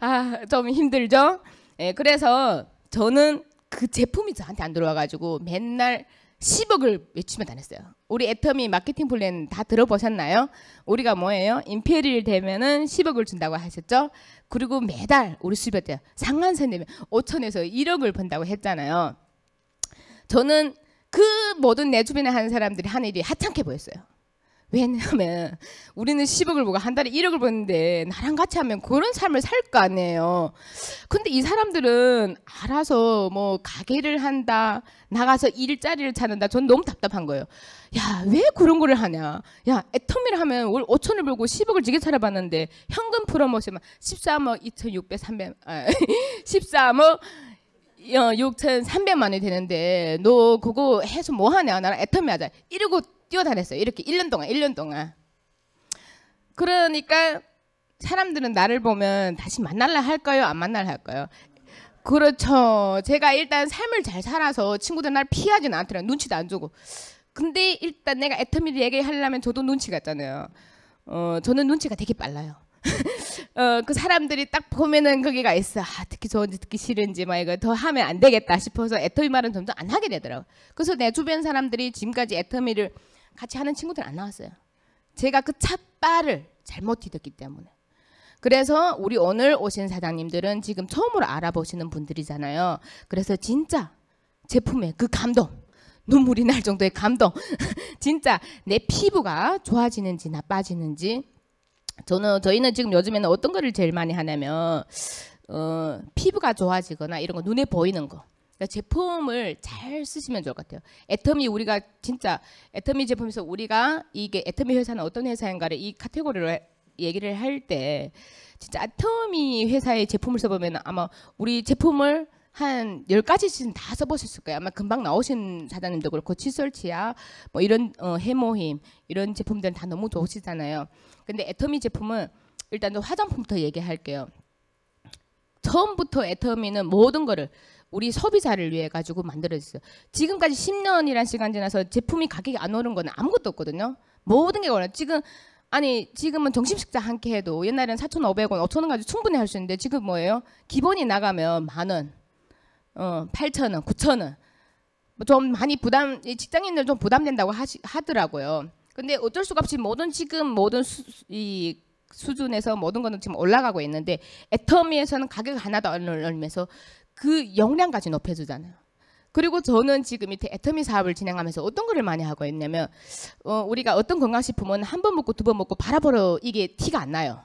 아좀 힘들죠. 예, 그래서 저는 그 제품이 저한테 안 들어와가지고 맨날 10억을 외치면 다녔어요. 우리 애터미 마케팅 플랜 다 들어보셨나요? 우리가 뭐예요? 임페리를 되면은 10억을 준다고 하셨죠? 그리고 매달 우리 수입에 대요 상한선 되면 5천에서 1억을 번다고 했잖아요. 저는 그 모든 내 주변에 하는 사람들이 하는 일이 하찮게 보였어요. 왜냐하면 우리는 10억을 보고 한 달에 1억을 버는데 나랑 같이 하면 그런 삶을 살 거 아니에요. 근데 이 사람들은 알아서 뭐 가게를 한다, 나가서 일자리를 찾는다. 전 너무 답답한 거예요. 야, 왜 그런 거를 하냐? 야, 애터미를 하면 월 5천을 벌고 10억을 지게 살아봤는데 현금 프로모션만 13억 2,600, 300, 아, 13억 6,300만 어, 원이 되는데 너 그거 해서 뭐 하냐? 나랑 애터미 하자. 이러고 뛰어다녔어요. 이렇게 1년 동안, 1년 동안. 그러니까 사람들은 나를 보면 다시 만날라 할까요? 안 만날라 할까요? 그렇죠. 제가 일단 삶을 잘 살아서 친구들 날 피하진 않더라 눈치도 안 주고. 근데 일단 내가 애터미리 얘기하려면 저도 눈치가 있잖아요. 어, 저는 눈치가 되게 빨라요. 어, 그 사람들이 딱 보면은 거기가 있어. 아, 듣기 좋은지 듣기 싫은지 막 이거 더 하면 안 되겠다 싶어서 애터미 말은 점점 안 하게 되더라고. 그래서 내 주변 사람들이 지금까지 애터미를 같이 하는 친구들 안 나왔어요. 제가 그찻바을 잘못 뒤졌기 때문에. 그래서 우리 오늘 오신 사장님들은 지금 처음으로 알아보시는 분들이잖아요. 그래서 진짜 제품의 그 감동, 눈물이 날 정도의 감동, 진짜 내 피부가 좋아지는지 나빠지는지 저는 저희는 지금 요즘에는 어떤 거를 제일 많이 하냐면 어, 피부가 좋아지거나 이런 거 눈에 보이는 거 그러니까 제품을 잘 쓰시면 좋을 것 같아요. 애터미 우리가 진짜 애터미 제품에서 우리가 이게 애터미 회사는 어떤 회사인가를 이 카테고리로 얘기를 할 때 진짜 애터미 회사의 제품을 써보면 아마 우리 제품을 한 열가지씩다 써보셨을 거예요. 아마 금방 나오신 사장님도 그렇고 칫솔치야 뭐 이런 어, 해모임 이런 제품들은 다 너무 좋으시잖아요. 근데 애터미 제품은 일단 화장품부터 얘기할게요. 처음부터 애터미는 모든 거를 우리 소비자를 위해 가지고 만들어졌어요. 지금까지 10년이란 시간 지나서 제품이 가격이 안 오른 건 아무것도 없거든요. 모든 게 올라. 지금 아니 지금은 점심 식사 한끼 해도 옛날에는 4,500원, 5,000원 가지고 충분히 할 수 있는데 지금 뭐예요? 기본이 나가면 만 원, 어, 8,000원, 9,000원. 좀 많이 부담 직장인들 좀 부담된다고 하시, 하더라고요. 근데 어쩔 수가 없이 모든 지금 모든 수, 이 수준에서 모든 거는 지금 올라가고 있는데 애터미에서는 가격 하나도 안 올리면서 그 역량까지 높여주잖아요. 그리고 저는 지금 밑에 애터미 사업을 진행하면서 어떤 거를 많이 하고 있냐면 어, 우리가 어떤 건강식품은 한 번 먹고 두 번 먹고 바라보러 이게 티가 안 나요.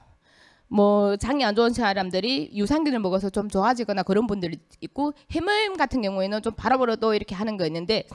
뭐 장이 안 좋은 사람들이 유산균을 먹어서 좀 좋아지거나 그런 분들이 있고 해물 같은 경우에는 좀 바라보러 또 이렇게 하는 거 있는데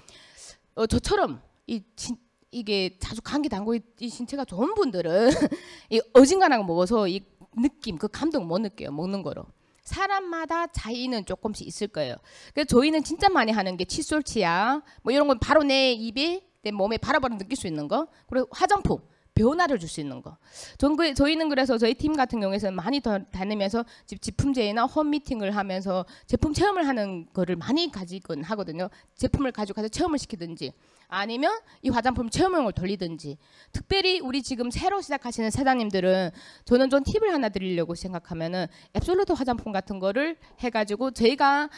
어, 저처럼 이 진, 이게 자주 감기 당고 이, 신체가 좋은 분들은 이 어진간하고 먹어서 이 느낌 그 감동 못 느껴요 먹는 거로 사람마다 차이는 조금씩 있을 거예요. 그래서 저희는 진짜 많이 하는 게 칫솔 치약 뭐 이런 건 바로 내 입에 내 몸에 바로바로 느낄 수 있는 거. 그리고 화장품. 변화를 줄 수 있는 거. 전 그, 저희는 그래서 저희 팀 같은 경우에는 많이 더 다니면서 집 제품제나 이홈 미팅을 하면서 제품 체험을 하는 거를 많이 가지곤 하거든요. 제품을 가지고 가서 체험을 시키든지 아니면 이 화장품 체험용을 돌리든지 특별히 우리 지금 새로 시작하시는 사장님들은 저는 좀 팁을 하나 드리려고 생각하면은 앱솔루트 화장품 같은 거를 해가지고 저희가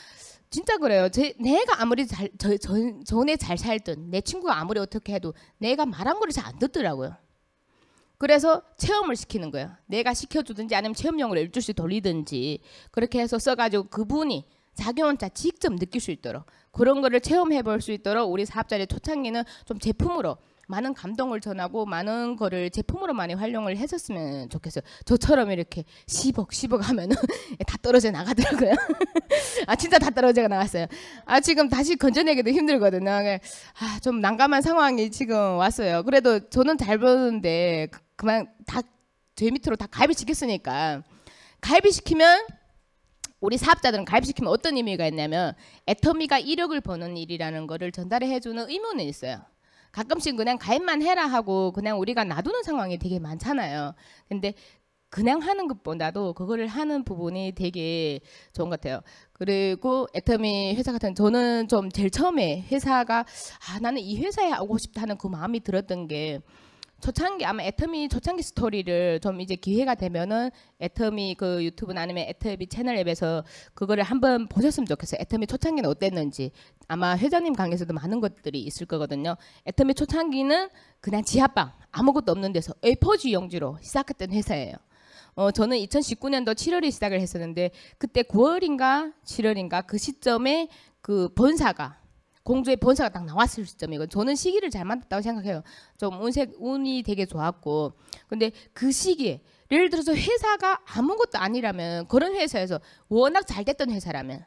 진짜 그래요. 제, 내가 아무리 잘, 저, 전, 전에 잘 살든 내 친구가 아무리 어떻게 해도 내가 말한 거를 잘 안 듣더라고요. 그래서 체험을 시키는 거예요. 내가 시켜주든지 아니면 체험용으로 일주일씩 돌리든지 그렇게 해서 써가지고 그분이 자기 혼자 직접 느낄 수 있도록 그런 거를 체험해 볼 수 있도록 우리 사업자리 초창기는 좀 제품으로 많은 감동을 전하고 많은 거를 제품으로 많이 활용을 했었으면 좋겠어요. 저처럼 이렇게 10억 10억 하면은 다 떨어져 나가더라고요. 아 진짜 다 떨어져 나갔어요. 아 지금 다시 건져내기도 힘들거든요. 네. 아, 좀 난감한 상황이 지금 왔어요. 그래도 저는 잘 버는데 그, 그만 다제 밑으로 다 가입이 시켰으니까 가입이 시키면 우리 사업자들은 가입시키면 어떤 의미가 있냐면 애터미가 1억을 버는 일이라는 거를 전달해 주는 의무는 있어요. 가끔씩 그냥 가입만 해라 하고 그냥 우리가 놔두는 상황이 되게 많잖아요. 근데 그냥 하는 것보다도 그거를 하는 부분이 되게 좋은 것 같아요. 그리고 애터미 회사 같은 저는 좀 제일 처음에 회사가 아 나는 이 회사에 하고 싶다 는그 마음이 들었던 게 초창기 아마 애터미 초창기 스토리를 좀 이제 기회가 되면은 애터미 그 유튜브나 아니면 애터미 채널 앱에서 그거를 한번 보셨으면 좋겠어요. 애터미 초창기는 어땠는지 아마 회장님 강에서도 많은 것들이 있을 거거든요. 애터미 초창기는 그냥 지하방 아무것도 없는 데서 에4지 용지로 시작했던 회사예요. 어, 저는 2019년도 7월에 시작을 했었는데 그때 9월인가 7월인가 그 시점에 그 본사가 공주의 본사가 딱 나왔을 시점이고 저는 시기를 잘 만났다고 생각해요. 좀 운세 운이 되게 좋았고 근데 그 시기에 예를 들어서 회사가 아무것도 아니라면 그런 회사에서 워낙 잘 됐던 회사라면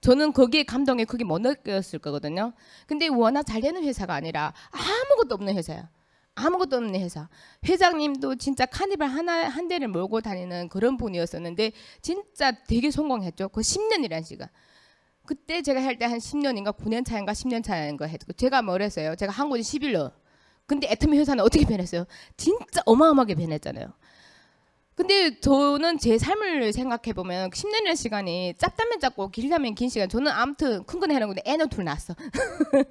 저는 거기에 감동에 크게 못 느꼈을 거거든요. 근데 워낙 잘 되는 회사가 아니라 아무것도 없는 회사야. 아무것도 없는 회사. 회장님도 진짜 카니발 하나 한 대를 몰고 다니는 그런 분이었었는데 진짜 되게 성공했죠. 그 10년이란 시간. 그때 제가 할 때 한 10년인가 9년 차인가 10년 차인가 했고 제가 뭘 했어요? 제가 한국에 11년. 근데 애터미 회사는 어떻게 변했어요? 진짜 어마어마하게 변했잖아요. 근데 저는 제 삶을 생각해 보면 10년이라는 시간이 짧다면 짧고 길다면 긴 시간. 저는 아무튼 큰 건 해놓는데 애는 둘 낳았어.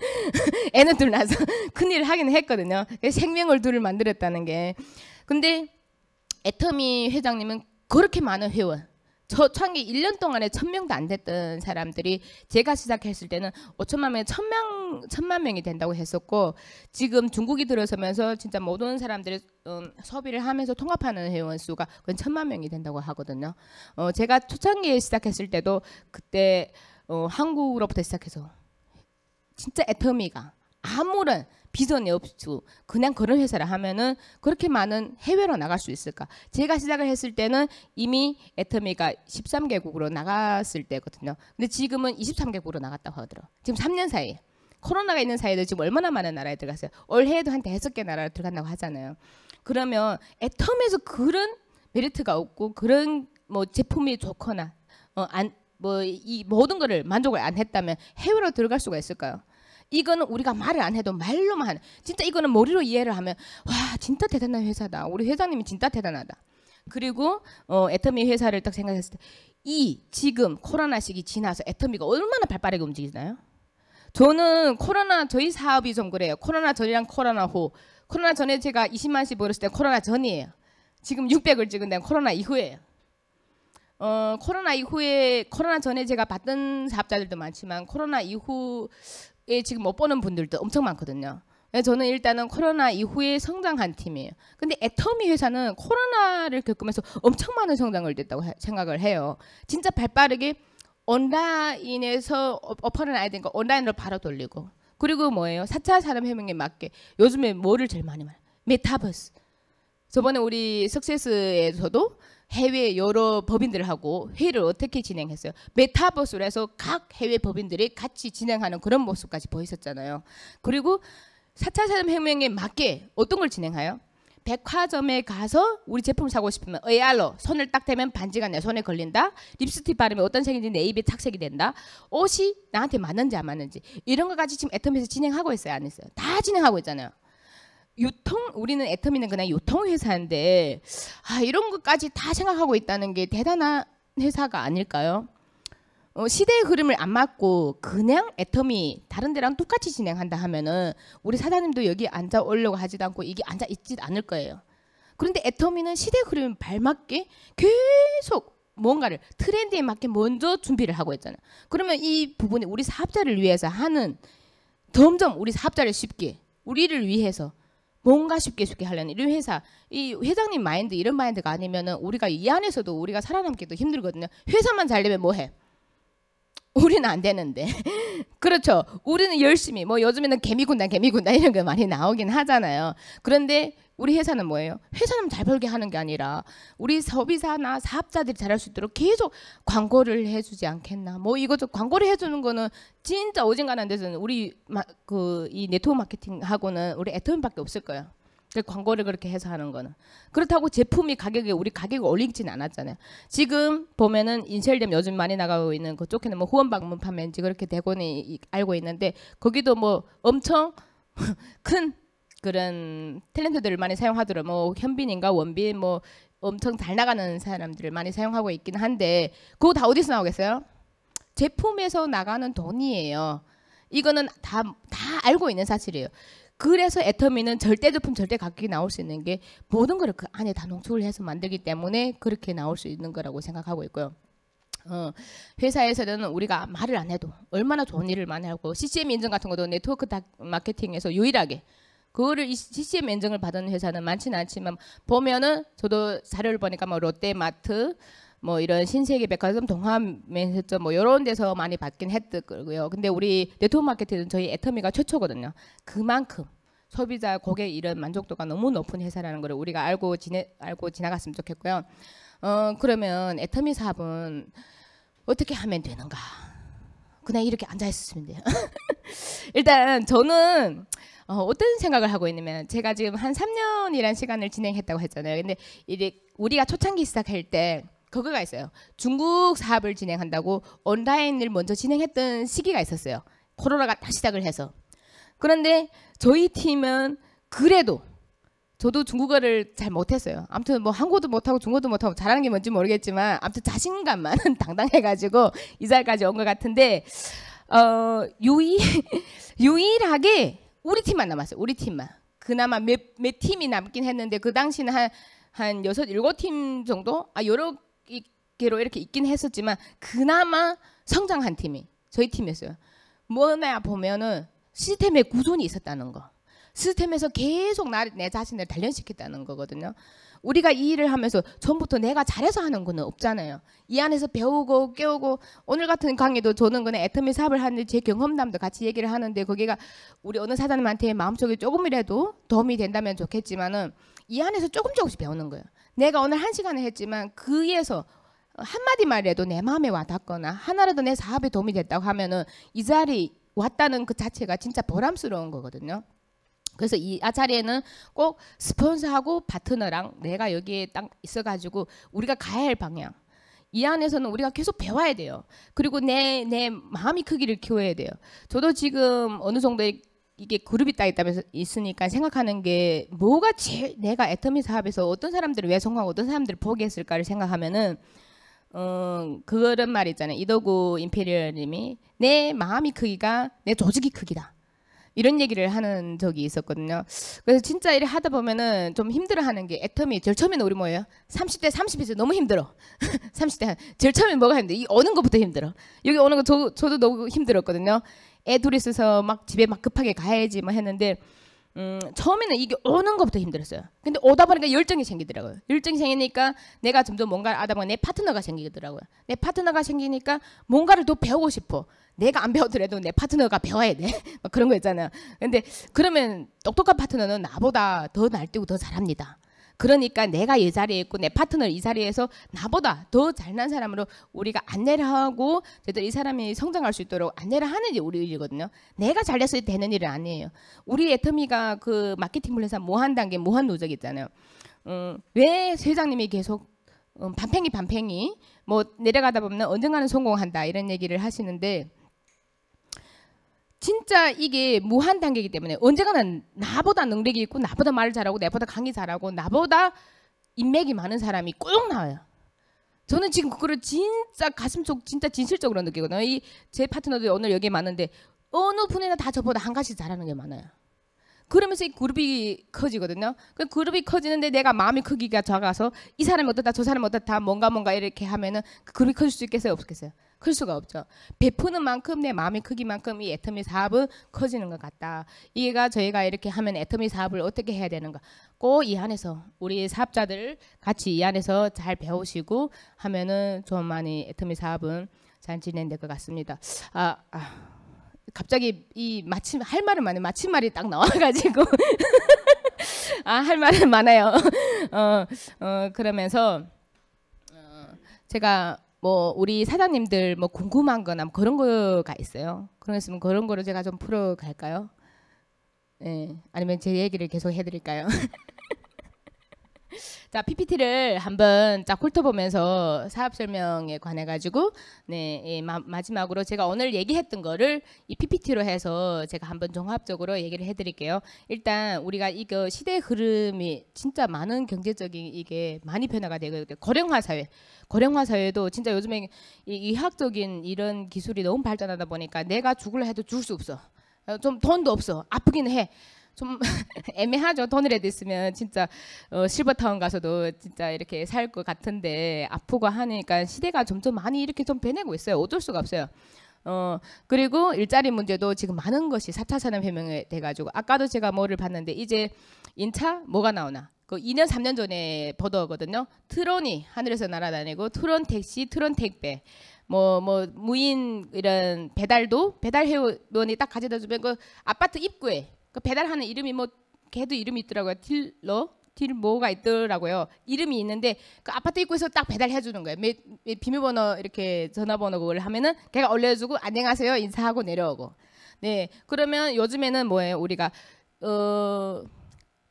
애는 둘낳아어큰 일을 하긴 했거든요. 생명을 둘을 만들었다는 게. 근데 애터미 회장님은 그렇게 많은 회원, 저 창기 1년 동안에 1000명도 안 됐던 사람들이 제가 시작했을 때는 5천만 명에 1000명 1000만 명이 된다고 했었고 지금 중국이 들어서면서 진짜 모든 사람들이 음, 소비를 하면서 통합하는 회원 수가 그건 1000만 명이 된다고 하거든요. 어, 제가 초창기에 시작했을 때도 그때 어, 한국으로부터 시작해서 진짜 애터미가 아무런 비전이 없고 그냥 그런 회사를 하면은 그렇게 많은 해외로 나갈 수 있을까? 제가 시작을 했을 때는 이미 애터미가 13개국으로 나갔을 때거든요. 근데 지금은 23개국으로 나갔다고 하더라고 지금 3년 사이에. 코로나가 있는 사이에도 지금 얼마나 많은 나라에 들어갔어요. 올해에도 한 대여섯 개나라를 들어간다고 하잖아요. 그러면 애터미에서 그런 메리트가 없고 그런 뭐 제품이 좋거나 어, 안, 뭐 이 모든 거를 만족을 안 했다면 해외로 들어갈 수가 있을까요? 이거는 우리가 말을 안 해도 말로만 진짜 이거는 머리로 이해를 하면 와 진짜 대단한 회사다. 우리 회장님이 진짜 대단하다. 그리고 어, 애터미 회사를 딱 생각했을 때 이 지금 코로나 시기 지나서 애터미가 얼마나 발빠르게 움직이나요? 저는 코로나 저희 사업이 좀 그래요. 코로나 전이랑 코로나 후. 코로나 전에 제가 20만 씩 벌었을 때 코로나 전이에요. 지금 600을 찍은 데는 코로나 이후에요. 어, 코로나 이후에 코로나 전에 제가 봤던 사업자들도 많지만 코로나 이후 예, 지금 못 보는 분들도 엄청 많거든요. 예, 저는 일단은 코로나 이후에 성장한 팀이에요. 근데 애터미 회사는 코로나를 겪으면서 엄청 많은 성장을 됐다고 생각을 해요. 진짜 발빠르게 온라인에서 어퍼는 아이디어 온라인으로 바로 돌리고 그리고 뭐예요? 4차 산업혁명에 맞게 요즘에 뭐를 제일 많이 말해요? 메타버스. 저번에 우리 석세스에서도 해외 여러 법인들하고 회의를 어떻게 진행했어요? 메타버스로 해서 각 해외 법인들이 같이 진행하는 그런 모습까지 보이셨잖아요. 그리고 4차 산업혁명에 맞게 어떤 걸진행하여 백화점에 가서 우리 제품을 사고 싶으면 AR로 손을 딱 대면 반지가 내 손에 걸린다. 립스틱 바르면 어떤 색인지 내 입에 착색이 된다. 옷이 나한테 맞는지 안 맞는지 이런 것까지 지금 애텀에서 진행하고 있어요, 안 했어요? 다 진행하고 있잖아요. 유통 우리는 애터미는 그냥 유통 회사인데 아, 이런 것까지 다 생각하고 있다는 게 대단한 회사가 아닐까요? 어, 시대의 흐름을 안 맞고 그냥 애터미 다른 데랑 똑같이 진행한다 하면은 우리 사장님도 여기 앉아 오려고 하지도 않고 이게 앉아 있지 않을 거예요. 그런데 애터미는 시대의 흐름 발맞게 계속 뭔가를 트렌드에 맞게 먼저 준비를 하고 있잖아요. 그러면 이 부분이 우리 사업자를 위해서 하는 점점 우리 사업자를 쉽게 우리를 위해서 뭔가 쉽게 쉽게 하려는 이 회사 이 회장님 마인드 이런 마인드가 아니면은 우리가 이 안에서도 우리가 살아남기도 힘들거든요 회사만 잘 되면 뭐해 우리는 안 되는데. 그렇죠. 우리는 열심히 뭐 요즘에는 개미군단 개미군단 이런 거 많이 나오긴 하잖아요. 그런데 우리 회사는 뭐예요? 회사는 잘 벌게 하는 게 아니라 우리 소비사나 사업자들이 잘할 수 있도록 계속 광고를 해주지 않겠나. 뭐이것도 광고를 해주는 거는 진짜 오징가는 데서는 우리 그 이 네트워크 마케팅하고는 우리 애터미밖에 없을 거예요. 그 광고를 그렇게 해서 하는 거는 그렇다고 제품이 가격에 우리 가격이 올리진 않았잖아요. 지금 보면은 인셀 d e 요즘 많이 나가고 있는 그쪽에는 뭐 후원 방문 판매인지 그렇게 되고는 알고 있는데 거기도 뭐 엄청 큰 그런 탤런트들을 많이 사용하더라. 뭐 현빈인가 원빈 뭐 엄청 잘 나가는 사람들을 많이 사용하고 있긴 한데 그거 다 어디서 나오겠어요? 제품에서 나가는 돈이에요. 이거는 다 다 알고 있는 사실이에요. 그래서 애터미는 절대 두품 절대 가격이 나올 수 있는 게 모든 걸 그 안에 다 농축을 해서 만들기 때문에 그렇게 나올 수 있는 거라고 생각하고 있고요. 어, 회사에서는 우리가 말을 안 해도 얼마나 좋은 일을 많이 하고 CCM 인증 같은 것도 네트워크 마케팅에서 유일하게 그거를 CCM 인증을 받은 회사는 많지는 않지만 보면은 저도 자료를 보니까 뭐 롯데마트 뭐 이런 신세계 백화점 동화매점 뭐 이런 데서 많이 받긴 했더라고요. 근데 우리 네트워크마케팅은 저희 애터미가 최초거든요. 그만큼 소비자 고객 이런 만족도가 너무 높은 회사라는 걸 우리가 알고 지내 알고 지나갔으면 좋겠고요. 어 그러면 애터미 사업은 어떻게 하면 되는가? 그냥 이렇게 앉아 있으면 돼요. 일단 저는 어, 어떤 생각을 하고 있냐면 제가 지금 한 3년이란 시간을 진행했다고 했잖아요. 근데 이제 우리가 초창기 시작할 때 그거가 있어요. 중국 사업을 진행한다고 온라인을 먼저 진행했던 시기가 있었어요. 코로나가 다 시작을 시 해서. 그런데 저희 팀은 그래도 저도 중국어를 잘 못했어요. 아무튼 뭐 한국어도 못하고 중국어도 못하고 잘하는 게 뭔지 모르겠지만 아무튼 자신감만은 당당해가지고 이 자리까지 온 것 같은데 어 유일 유일하게 우리 팀만 남았어요. 우리 팀만 그나마 몇, 몇 팀이 남긴 했는데 그 당시는 한 한 여섯 일곱 팀 정도 아 여러 개로 이렇게 있긴 했었지만 그나마 성장한 팀이 저희 팀이었어요. 뭐냐 보면은 시스템의 구손이 있었다는 거. 시스템에서 계속 나, 내 자신을 단련시켰다는 거거든요. 우리가 이 일을 하면서 전부터 내가 잘해서 하는 거는 없잖아요. 이 안에서 배우고 깨우고 오늘 같은 강의도 저는 그냥 애터미 사업을 하는제 경험담도 같이 얘기를 하는데 거기가 우리 어느 사장님한테 마음속에 조금이라도 도움이 된다면 좋겠지만은 이 안에서 조금 조금씩 배우는 거예요. 내가 오늘 한 시간을 했지만 그에서 한마디 말이라도 내 마음에 와닿거나 하나라도 내 사업에 도움이 됐다고 하면은 이 자리 왔다는 그 자체가 진짜 보람스러운 거거든요. 그래서 이 아자리에는 꼭 스폰서하고 파트너랑 내가 여기에 딱 있어가지고 우리가 가야 할 방향 이 안에서는 우리가 계속 배워야 돼요. 그리고 내 내 마음이 크기를 키워야 돼요. 저도 지금 어느 정도 이게 그룹이 딱 있다면서 있으니까 생각하는 게 뭐가 제일 내가 애터미 사업에서 어떤 사람들을 왜 성공하고 어떤 사람들을 포기했을까를 생각하면은 어, 그런 말 있잖아요. 이도구 임페리얼님이 내 마음이 크기가 내 조직이 크기다. 이런 얘기를 하는 적이 있었거든요. 그래서 진짜 이래 하다 보면은 좀 힘들어하는 게애터미 제일 처음에는 우리 뭐예요? 30대 30이죠. 너무 힘들어. 30대 제일 처음에 뭐가 힘들어? 이 오는 것부터 힘들어. 여기 오는 거 저, 저도 너무 힘들었거든요. 애 둘이 있어서 막 집에 막 급하게 가야지 뭐 했는데 음, 처음에는 이게 오는 것부터 힘들었어요. 근데 오다 보니까 열정이 생기더라고요. 열정이 생기니까 내가 점점 뭔가를 하다 보니까 내 파트너가 생기더라고요. 내 파트너가 생기니까 뭔가를 더 배우고 싶어. 내가 안 배우더라도 내 파트너가 배워야 돼. 막 그런 거 있잖아요. 근데 그러면 똑똑한 파트너는 나보다 더 날뛰고 더 잘합니다. 그러니까 내가 이 자리에 있고 내 파트너 이 자리에서 나보다 더 잘난 사람으로 우리가 안내를 하고 제대로 이 사람이 성장할 수 있도록 안내를 하는 게 우리 일이거든요. 내가 잘됐어야 되는 일은 아니에요. 우리 애터미가 그 마케팅 분야에서 모한 단계 모한 노적 있잖아요. 음, 왜 회장님이 계속 음, 반팽이 반팽이 뭐 내려가다 보면 언젠가는 성공한다 이런 얘기를 하시는데 진짜 이게 무한 단계이기 때문에 언제가나 나보다 능력이 있고 나보다 말 잘하고 나보다 강의 잘하고 나보다 인맥이 많은 사람이 꼭 나와요. 저는 지금 그거를 진짜 가슴 속 진짜 진실적으로 느끼거든요. 이 제 파트너들 오늘 여기 많은데 어느 분이나 다 저보다 한 가지 잘하는 게 많아요. 그러면서 이 그룹이 커지거든요. 그 그룹이 커지는데 내가 마음이 크기가 작아서 이 사람이 어떻다 저 사람이 어떻다 뭔가 뭔가 이렇게 하면은 그 그룹이 커질 수 있겠어요 없겠어요? 클 수가 없죠. 베푸는 만큼 내 마음의 크기만큼 이 애터미 사업은 커지는 것 같다. 이가 저희가 이렇게 하면 애터미 사업을 어떻게 해야 되는가. 꼭 이 안에서 우리 사업자들 같이 이 안에서 잘 배우시고 하면은 좀 많이 애터미 사업은 잘 진행될 것 같습니다. 아, 아 갑자기 이 마침 할 말은 많은 마침 말이 딱 나와가지고 아할 말은 많아요. 어, 어 그러면서 어, 제가 뭐 우리 사장님들 뭐 궁금한 거나 뭐 그런 거가 있어요. 그런 거 있으면 그런 거를 제가 좀 풀어갈까요? 예. 아니면 제 얘기를 계속 해드릴까요? 자 PPT를 한번 딱 훑어보면서 사업 설명에 관해 가지고 네 예, 마, 마 지막으로 제가 오늘 얘기했던 거를 이 PPT로 해서 제가 한번 종합적으로 얘기를 해드릴게요. 일단 우리가 이거 시대 흐름이 진짜 많은 경제적인 이게 많이 변화가 되고 고령화 사회, 고령화 사회도 진짜 요즘에 이, 의학적인 이런 기술이 너무 발전하다 보니까 내가 죽을 해도 죽을 수 없어. 어, 좀 돈도 없어. 아프긴 해. 좀 애매하죠. 돈이라 됐으면 진짜 어, 실버타운 가서도 진짜 이렇게 살 것 같은데 아프고 하니까 시대가 점점 많이 이렇게 좀 변하고 있어요. 어쩔 수가 없어요. 어 그리고 일자리 문제도 지금 많은 것이 4차 산업혁명에 돼가지고 아까도 제가 뭐를 봤는데 이제 인차 뭐가 나오나 그 2년 3년 전에 보도거든요 트론이 하늘에서 날아다니고 트론 택시 트론 택배 뭐뭐 뭐 무인 이런 배달도 배달 회원이 딱 가져다 주면 그 아파트 입구에 그 배달하는 이름이 뭐 걔도 이름이 있더라고요. 딜러 딜모가 있더라고요. 이름이 있는데 그 아파트 입구에서 딱 배달해 주는 거예요. 매, 매 비밀번호 이렇게 전화번호 그걸 하면은 걔가 올려주고 안녕하세요 인사하고 내려오고. 네 그러면 요즘에는 뭐예요 우리가 어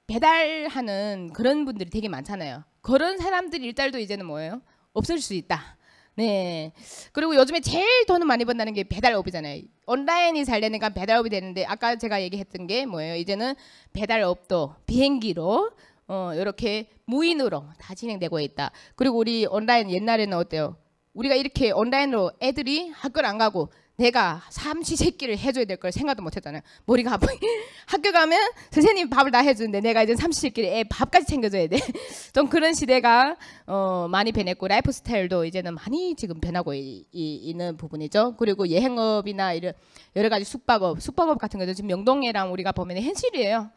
배달하는 그런 분들이 되게 많잖아요. 그런 사람들이 일달도 이제는 뭐예요? 없을 수 있다. 네. 그리고 요즘에 제일 돈을 많이 번다는 게 배달업이잖아요. 온라인이 잘 되니까 배달업이 되는데 아까 제가 얘기했던 게 뭐예요? 이제는 배달업도 비행기로 어 이렇게 무인으로 다 진행되고 있다. 그리고 우리 온라인 옛날에는 어때요? 우리가 이렇게 온라인으로 애들이 학교를 안 가고 내가 삼시세끼를 해줘야 될 걸 생각도 못했잖아요. 머리가 아파. 학교 가면 선생님 밥을 다 해주는데 내가 이제 삼시세끼를 애 밥까지 챙겨줘야 돼. 좀 그런 시대가 어, 많이 변했고 라이프 스타일도 이제는 많이 지금 변하고 이, 이, 있는 부분이죠. 그리고 여행업이나 이런 여러 가지 숙박업, 숙박업 같은 것도 지금 명동에랑 우리가 보면 현실이에요.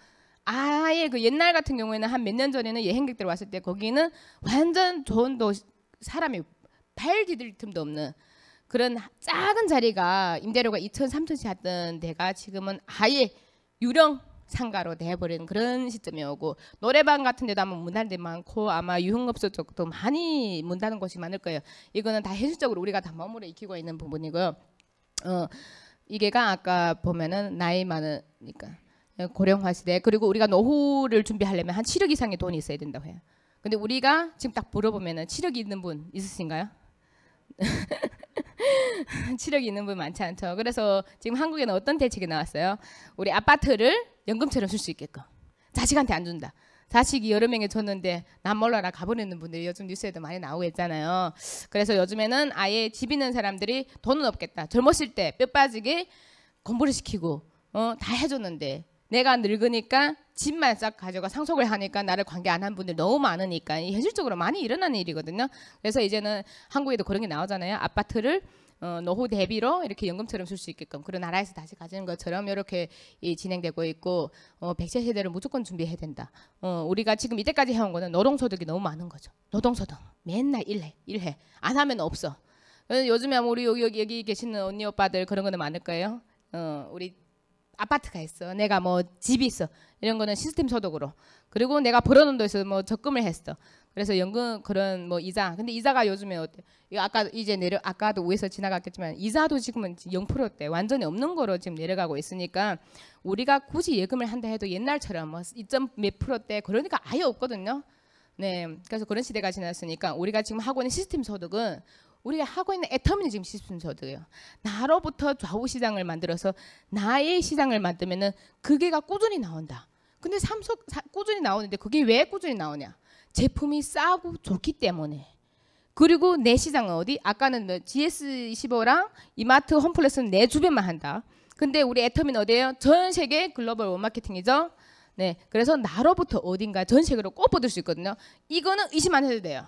아예 그 옛날 같은 경우에는 한 몇 년 전에는 여행객들 왔을 때 거기는 완전 좋은 도 사람이 발디딜 틈도 없는 그런 작은 자리가 임대료가 2천, 3천씩 하던 데가 지금은 아예 유령 상가로 돼버린 그런 시점이 오고 노래방 같은 데도 아마 문 닫는 데 많고 아마 유흥업소 쪽도 많이 문 닫는 곳이 많을 거예요. 이거는 다 현실적으로 우리가 다 몸으로 익히고 있는 부분이고요. 어, 이게가 아까 보면은 나이 많으니까 예, 고령화 시대 그리고 우리가 노후를 준비하려면 한 7억 이상의 돈이 있어야 된다고 해요. 근데 우리가 지금 딱 물어보면은 7억 이 있는 분 있으신가요? 치력이 있는 분 많지 않죠. 그래서 지금 한국에는 어떤 대책이 나왔어요? 우리 아파트를 연금처럼 쓸 수 있게끔 자식한테 안 준다. 자식이 여러 명이 줬는데 난 몰라라 가버리는 분들이 요즘 뉴스에도 많이 나오고 있잖아요. 그래서 요즘에는 아예 집 있는 사람들이 돈은 없겠다. 젊었을 때 뼈 빠지게 공부를 시키고 어, 다 해줬는데 내가 늙으니까 집만 싹 가져가 상속을 하니까 나를 관계 안 한 분들 너무 많으니까 현실적으로 많이 일어나는 일이거든요. 그래서 이제는 한국에도 그런 게 나오잖아요. 아파트를 어, 노후 대비로 이렇게 연금처럼 쓸 수 있게끔 그런 나라에서 다시 가지는 것처럼 이렇게 이, 진행되고 있고 어, 백세 세대를 무조건 준비해야 된다. 어, 우리가 지금 이때까지 해온 거는 노동소득이 너무 많은 거죠. 노동소득 맨날 일해 일해 안 하면 없어. 어, 요즘에 우리 여기, 여기 계시는 언니 오빠들 그런 거는 많을 거예요. 어, 우리 아파트가 있어. 내가 뭐 집이 있어. 이런 거는 시스템 소득으로. 그리고 내가 벌어놓은 돈에서 뭐 적금을 했어. 그래서 연금 그런 뭐 이자. 근데 이자가 요즘에 어때? 이 아까 이제 내려 아까도 위에서 지나갔겠지만 이자도 지금은 0%대 완전히 없는 거로 지금 내려가고 있으니까 우리가 굳이 예금을 한다 해도 옛날처럼 뭐2몇 프로대 그러니까 아예 없거든요. 네, 그래서 그런 시대가 지났으니까 우리가 지금 하고 있는 시스템 소득은 우리가 하고 있는 애터미 지금 시스템에서도요. 나로부터 좌우 시장을 만들어서 나의 시장을 만들면은 그게가 꾸준히 나온다. 근데 삼속 꾸준히 나오는데 그게 왜 꾸준히 나오냐? 제품이 싸고 좋기 때문에. 그리고 내 시장은 어디? 아까는 뭐 GS25랑 이마트 홈플러스는 내 주변만 한다. 근데 우리 애터미는 어디예요? 전 세계 글로벌 원마케팅이죠. 네, 그래서 나로부터 어딘가 전 세계로 꼽아둘 수 있거든요. 이거는 의심 안 해도 돼요.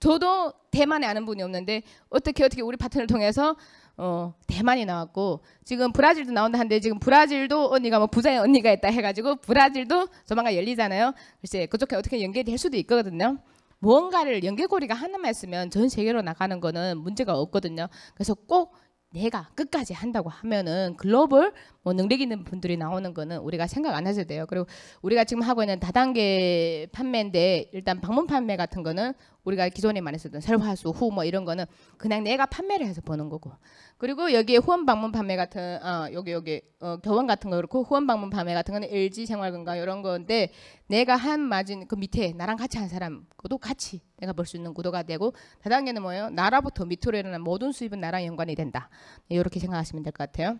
저도 대만에 아는 분이 없는데 어떻게 어떻게 우리 파트너를 통해서 어, 대만이 나왔고 지금 브라질도 나온다 한데 지금 브라질도 언니가 뭐 부자의 언니가 있다 해가지고 브라질도 조만간 열리잖아요. 글쎄 그쪽에 어떻게 연계될 수도 있거든요. 뭔가를 연계고리가 하나만 있으면 전 세계로 나가는 거는 문제가 없거든요. 그래서 꼭 내가 끝까지 한다고 하면은 글로벌 뭐 능력 있는 분들이 나오는 거는 우리가 생각 안 하셔도 돼요. 그리고 우리가 지금 하고 있는 다단계 판매인데 일단 방문 판매 같은 거는 우리가 기존에 많이 쓰던 설화수, 후 뭐 이런 거는 그냥 내가 판매를 해서 버는 거고. 그리고 여기에 후원 방문 판매 같은 어, 여기 여기 어, 교원 같은 거 그렇고 후원 방문 판매 같은 거는 LG 생활건강 이런 건데 내가 한 마진 그 밑에 나랑 같이 한 사람 그도 같이 내가 볼 수 있는 구도가 되고 다단계는 뭐예요? 나라부터 밑으로 일어난 모든 수입은 나랑 연관이 된다. 이렇게 생각하시면 될 것 같아요.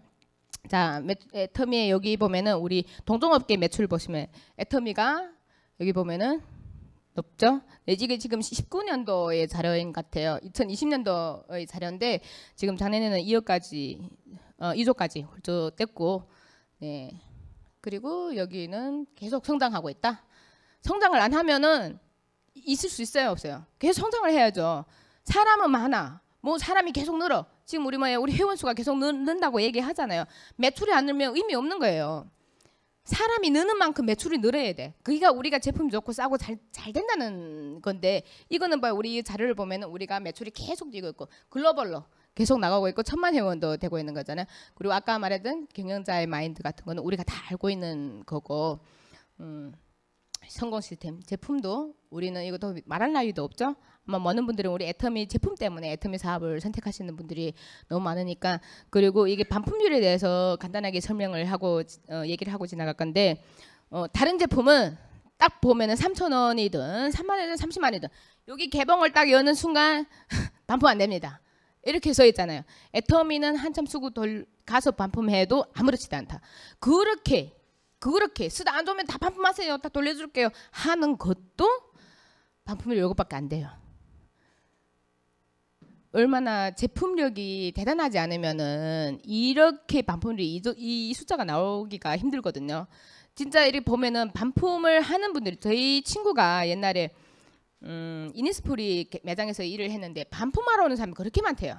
자, 애터미에 여기 보면은 우리 동종업계 매출 보시면 애터미가 여기 보면은 높죠. 네, 이게 지금 19년도의 자료인 같아요. 2020년도의 자료인데 지금 작년에는 2억까지 어, 2조까지 됐고 네. 그리고 여기는 계속 성장하고 있다. 성장을 안 하면은 있을 수 있어요, 없어요? 계속 성장을 해야죠. 사람은 많아. 뭐 사람이 계속 늘어. 지금 우리 뭐에 우리 회원 수가 계속 는, 는다고 얘기하잖아요. 매출이 안 늘면 의미 없는 거예요. 사람이 느는 만큼 매출이 늘어야 돼. 그니까 우리가 제품 좋고 싸고 잘, 잘 된다는 건데 이거는 봐 우리 자료를 보면 우리가 매출이 계속 뛰고 있고 글로벌로 계속 나가고 있고 천만 회원도 되고 있는 거잖아요. 그리고 아까 말했던 경영자의 마인드 같은 거는 우리가 다 알고 있는 거고. 음. 성공 시스템 제품도 우리는 이것도 말할 나위도 없죠. 아마 많은 분들은 우리 애터미 제품 때문에 애터미 사업을 선택하시는 분들이 너무 많으니까 그리고 이게 반품률에 대해서 간단하게 설명을 하고 어, 얘기를 하고 지나갈 건데 어, 다른 제품은 딱 보면은 3천 원이든 3만 원이든 30만 원이든 여기 개봉을 딱 여는 순간 반품 안 됩니다. 이렇게 써 있잖아요. 애터미는 한참 쓰고 돌 가서 반품해도 아무렇지도 않다. 그렇게 그렇게 쓰다 안 좋으면 다 반품하세요. 다 돌려줄게요. 하는 것도 반품을 요것밖에 안 돼요. 얼마나 제품력이 대단하지 않으면은 이렇게 반품률이 이, 이 숫자가 나오기가 힘들거든요. 진짜 이렇게 보면은 반품을 하는 분들 이 저희 친구가 옛날에 음, 이니스프리 매장에서 일을 했는데 반품하러 오는 사람이 그렇게 많대요.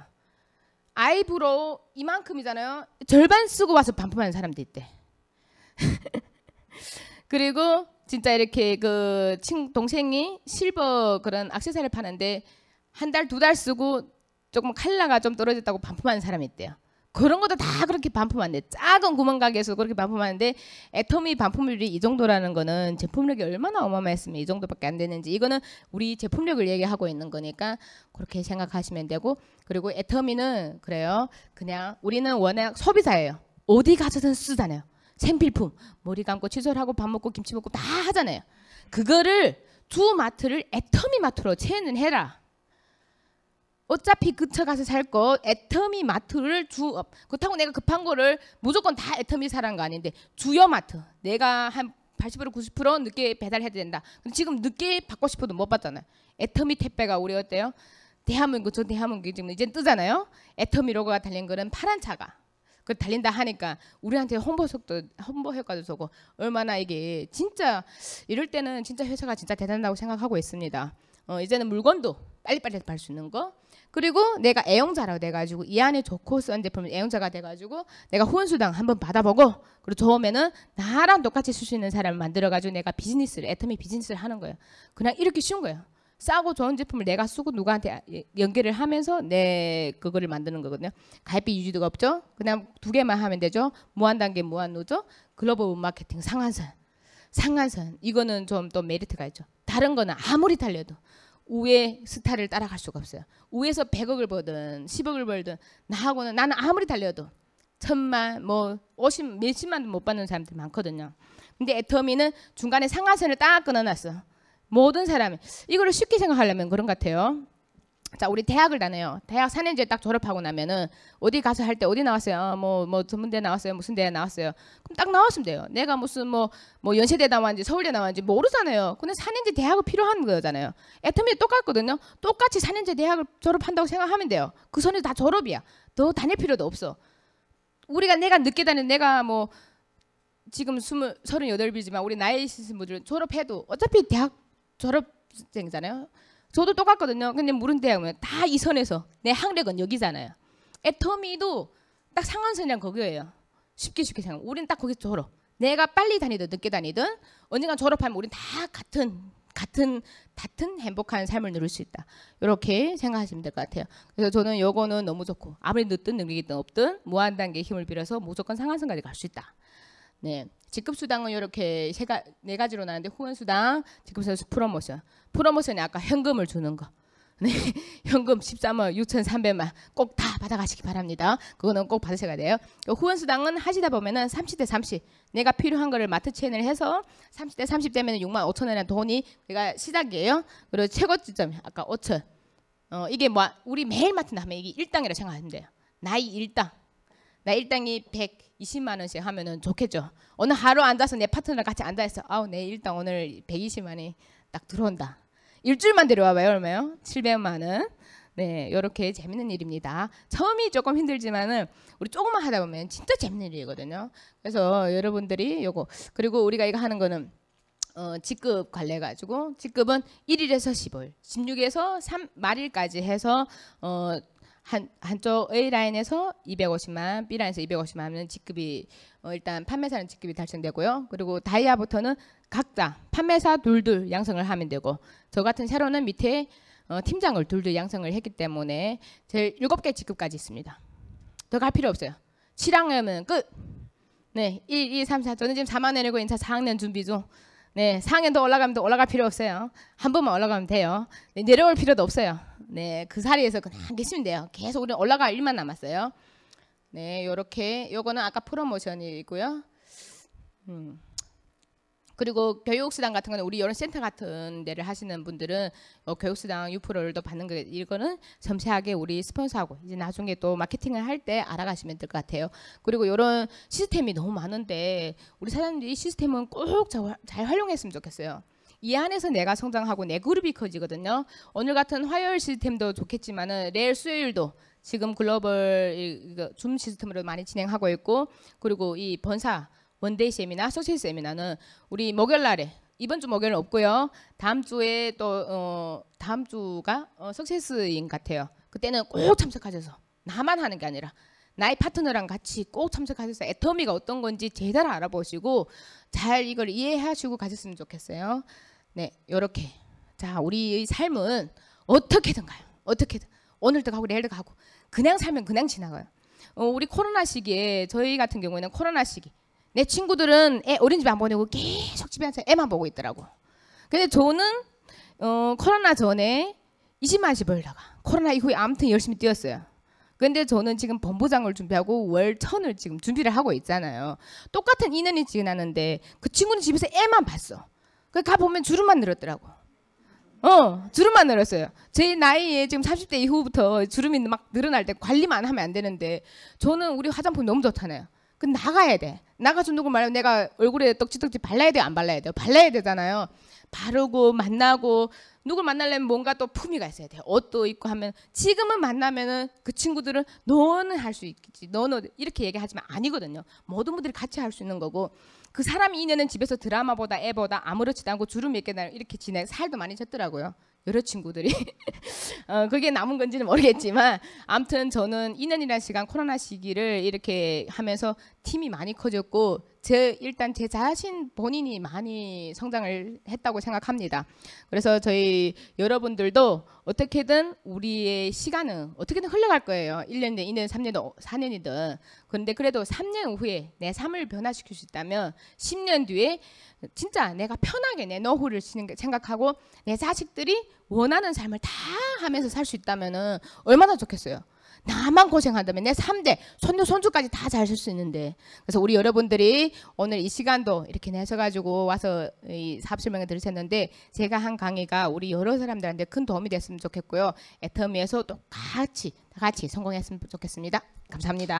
아이브로 이만큼이잖아요. 절반 쓰고 와서 반품하는 사람도 있대. 그리고 진짜 이렇게 그 친, 동생이 실버 그런 악세사리를 파는데 한 달 두달 달 쓰고 조금 칼라가 좀 떨어졌다고 반품하는 사람이 있대요. 그런 것도 다 그렇게 반품한대. 작은 구멍 가게에서 그렇게 반품하는데 애터미 반품률이 이 정도라는 거는 제품력이 얼마나 어마어마했으면 이 정도밖에 안 되는지 이거는 우리 제품력을 얘기하고 있는 거니까 그렇게 생각하시면 되고 그리고 애터미는 그래요. 그냥 우리는 워낙 소비자예요. 어디 가서든 쓰잖아요. 생필품 머리 감고 칫솔 하고 밥 먹고 김치 먹고 다 하잖아요. 그거를 두 마트를 애터미 마트로 체는 해라. 어차피 그쳐 가서 살 거 애터미 마트를 주 그렇다고 내가 급한 거를 무조건 다 애터미 사라는거 아닌데 주요 마트 내가 한 80% 90% 늦게 배달해야 된다. 근데 지금 늦게 받고 싶어도 못 받잖아요. 애터미 택배가 우리 어때요? 대한민국 전 대한민국 지금 이제 뜨잖아요. 애터미로가 달린 거는 파란 차가 그 달린다 하니까 우리한테 홍보속도 홍보 효과도 주고 얼마나 이게 진짜 이럴 때는 진짜 회사가 진짜 대단하다고 생각하고 있습니다. 어, 이제는 물건도 빨리빨리 팔 수 있는 거 그리고 내가 애용자라고 돼가지고 이 안에 좋고 쓴 제품 애용자가 돼가지고 내가 후원수당 한번 받아보고 그리고 처음에는 나랑 똑같이 쓸 수 있는 사람을 만들어가지고 내가 비즈니스를 애터미 비즈니스를 하는 거예요. 그냥 이렇게 쉬운 거예요. 싸고 좋은 제품을 내가 쓰고 누구한테 예, 연결을 하면서 내 그거를 만드는 거거든요. 가입비 유지도가 없죠. 그냥 두 개만 하면 되죠. 무한 단계 무한 노조, 글로벌 마케팅 상한선, 상한선 이거는 좀 또 메리트가 있죠. 다른 거는 아무리 달려도 우의 스타를 따라갈 수가 없어요. 우에서 100억을 벌든 10억을 벌든 나하고는 나는 아무리 달려도 천만 뭐 50, 몇십만도 못 받는 사람들 많거든요. 근데 애터미는 중간에 상한선을 딱 끊어놨어. 모든 사람이 이거를 쉽게 생각하려면 그런 것 같아요. 자, 우리 대학을 다녀요. 대학 4년제 딱 졸업하고 나면은 어디 가서 할 때 어디 나왔어요? 뭐뭐 뭐, 뭐 전문대 나왔어요? 무슨 대에 나왔어요? 그럼 딱 나왔으면 돼요. 내가 무슨 뭐뭐 뭐 연세대 나왔는지 서울대 나왔는지 모르잖아요. 근데 4년제 대학을 필요한 거잖아요. 애터미 똑같거든요. 똑같이 4년제 대학을 졸업한다고 생각하면 돼요. 그 선에서 다 졸업이야. 더 다닐 필요도 없어. 우리가 내가 늦게 다니 는 내가 뭐 지금 스물 서른여덟이지만 우리 나이 있으신 분들은 졸업해도 어차피 대학 졸업생이잖아요. 저도 똑같거든요. 근데 모른 대학은다이 선에서 내 학력은 여기잖아요. 애터미도 딱 상한선이랑 거기예요. 쉽게 쉽게 생각. 우리는 딱 거기서 졸업. 내가 빨리 다니든 늦게 다니든 언젠간 졸업하면 우린 다 같은 같은 같은 행복한 삶을 누릴 수 있다. 이렇게 생각하시면 될 것 같아요. 그래서 저는 요거는 너무 좋고 아무리 늦든 늦력든 없든 무한 단계 힘을 빌어서 무조건 상한선까지 갈 수 있다. 네. 직급 수당은 이렇게 세가, 네 가지로 나는데 후원 수당, 직급 수당, 프로모션. 프로모션이 아까 현금을 주는 거. 네, 현금 13억 6,300만 꼭 다 받아가시기 바랍니다. 그거는 꼭 받으셔야 돼요. 그 후원 수당은 하시다 보면은 30대 30 내가 필요한 거를 마트 체인을 해서 30대 30 되면 6만 5천 원이라는 돈이 그러니까 시작이에요. 그리고 최고 지점 아까 5천. 어 이게 뭐 우리 매일 마트 나면 이게 1당이라 생각하시면 돼요. 나이 1당. 나1당이100 20만 원씩 하면은 좋겠죠. 어느 하루 앉아서 내 파트너랑 같이 앉아 있어. 아우 내 일당 오늘 120만이 딱 들어온다. 일주일만 데려와봐요 얼마요? 700만 원. 네, 이렇게 재밌는 일입니다. 처음이 조금 힘들지만은 우리 조금만 하다 보면 진짜 재밌는 일이거든요. 그래서 여러분들이 요거 그리고 우리가 이거 하는 거는 어, 직급 관례 가지고 직급은 1일에서 15일, 16에서 3 말일까지 해서 어, 한, 한쪽 A 라인에서 250만, B 라인에서 250만 하면 직급이 어, 일단 판매사는 직급이 달성되고요. 그리고 다이아부터는 각자 판매사 둘둘 양성을 하면 되고 저 같은 새로는 밑에 어, 팀장을 둘둘 양성을 했기 때문에 제일 일곱 개 직급까지 있습니다. 더 갈 필요 없어요. 7학년은 끝. 네, 1, 2, 3, 4. 저는 지금 4만 내리고 인사 4학년 준비 중. 네, 상현도 올라가면 또 올라갈 필요 없어요. 한 번만 올라가면 돼요. 네, 내려올 필요도 없어요. 네, 그 자리에서 그냥 계시면 돼요. 계속 우리 올라갈 일만 남았어요. 네, 요렇게 요거는 아까 프로모션이고요. 음. 그리고 교육수당 같은 거는 우리 여론센터 같은 데를 하시는 분들은 어, 교육수당 유프를더 받는 거 이거는 섬세하게 우리 스폰서하고 이제 나중에 또 마케팅을 할 때 알아가시면 될 것 같아요. 그리고 이런 시스템이 너무 많은데 우리 사장님들이 시스템은 꼭 잘 활용했으면 좋겠어요. 이 안에서 내가 성장하고 내 그룹이 커지거든요. 오늘 같은 화요일 시스템도 좋겠지만은 내일 수요일도 지금 글로벌 줌 시스템으로 많이 진행하고 있고 그리고 이 번사 원데이 세미나, 소시 세미나는 우리 목요일 날에 이번 주목요일 없고요. 다음 주에 또 어, 다음 주가 어, 석세스인 같아요. 그때는 꼭 참석하셔서 나만 하는 게 아니라 나의 파트너랑 같이 꼭 참석하셔서 애터미가 어떤 건지 제대로 알아보시고 잘 이걸 이해하시고 가셨으면 좋겠어요. 네, 이렇게 자 우리의 삶은 어떻게든 가요. 어떻게든 오늘도 가고 내일도 가고 그냥 살면 그냥 지나가요. 어, 우리 코로나 시기에 저희 같은 경우에는 코로나 시기 내 친구들은 애어린이집안 보내고 계속 집에 앉 애만 보고 있더라고. 근데 저는 어, 코로나 전에 20만씩 벌다가 코로나 이후에 아무튼 열심히 뛰었어요. 근데 저는 지금 본부장을 준비하고 월 천을 지금 준비를 하고 있잖아요. 똑같은 인연이 지나는데 그 친구는 집에서 애만 봤어. 그가 보면 주름만 늘었더라고. 어, 주름만 늘었어요. 제 나이에 지금 30대 이후부터 주름이 막 늘어날 때 관리만 하면 안 되는데 저는 우리 화장품 너무 좋잖아요. 그 나가야 돼. 나가서 누구 말하면 내가 얼굴에 떡지떡지 발라야 돼요? 안 발라야 돼요? 발라야 되잖아요. 바르고 만나고 누구 만나려면 뭔가 또 품위가 있어야 돼요. 옷도 입고 하면 지금은 만나면은 그 친구들은 너는 할 수 있겠지. 너는 이렇게 얘기하지만 아니거든요. 모든 분들이 같이 할 수 있는 거고 그 사람 인연은 집에서 드라마보다 애보다 아무렇지도 않고 주름 몇개 날 이렇게 지내 살도 많이 쪘더라고요. 여자친구들이 어, 그게 남은 건지는 모르겠지만 아무튼 저는 2년이라는 시간 코로나 시기를 이렇게 하면서 팀이 많이 커졌고 제 일단 제 자신 본인이 많이 성장을 했다고 생각합니다. 그래서 저희 여러분들도 어떻게든 우리의 시간은 어떻게든 흘러갈 거예요. 1년 2년, 3년, 4년이든. 그런데 그래도 3년 후에 내 삶을 변화시킬 수 있다면 10년 뒤에 진짜 내가 편하게 내 노후를 생각하고 내 자식들이 원하는 삶을 다 하면서 살 수 있다면 얼마나 좋겠어요. 나만 고생한다면 내 3대 손녀 손주까지 다 잘 쓸 수 있는데 그래서 우리 여러분들이 오늘 이 시간도 이렇게 내셔가지고 와서 이 사업 명을 들으셨는데 제가 한 강의가 우리 여러 사람들한테 큰 도움이 됐으면 좋겠고요 애터미에서 똑같이 다 같이 성공했으면 좋겠습니다 감사합니다.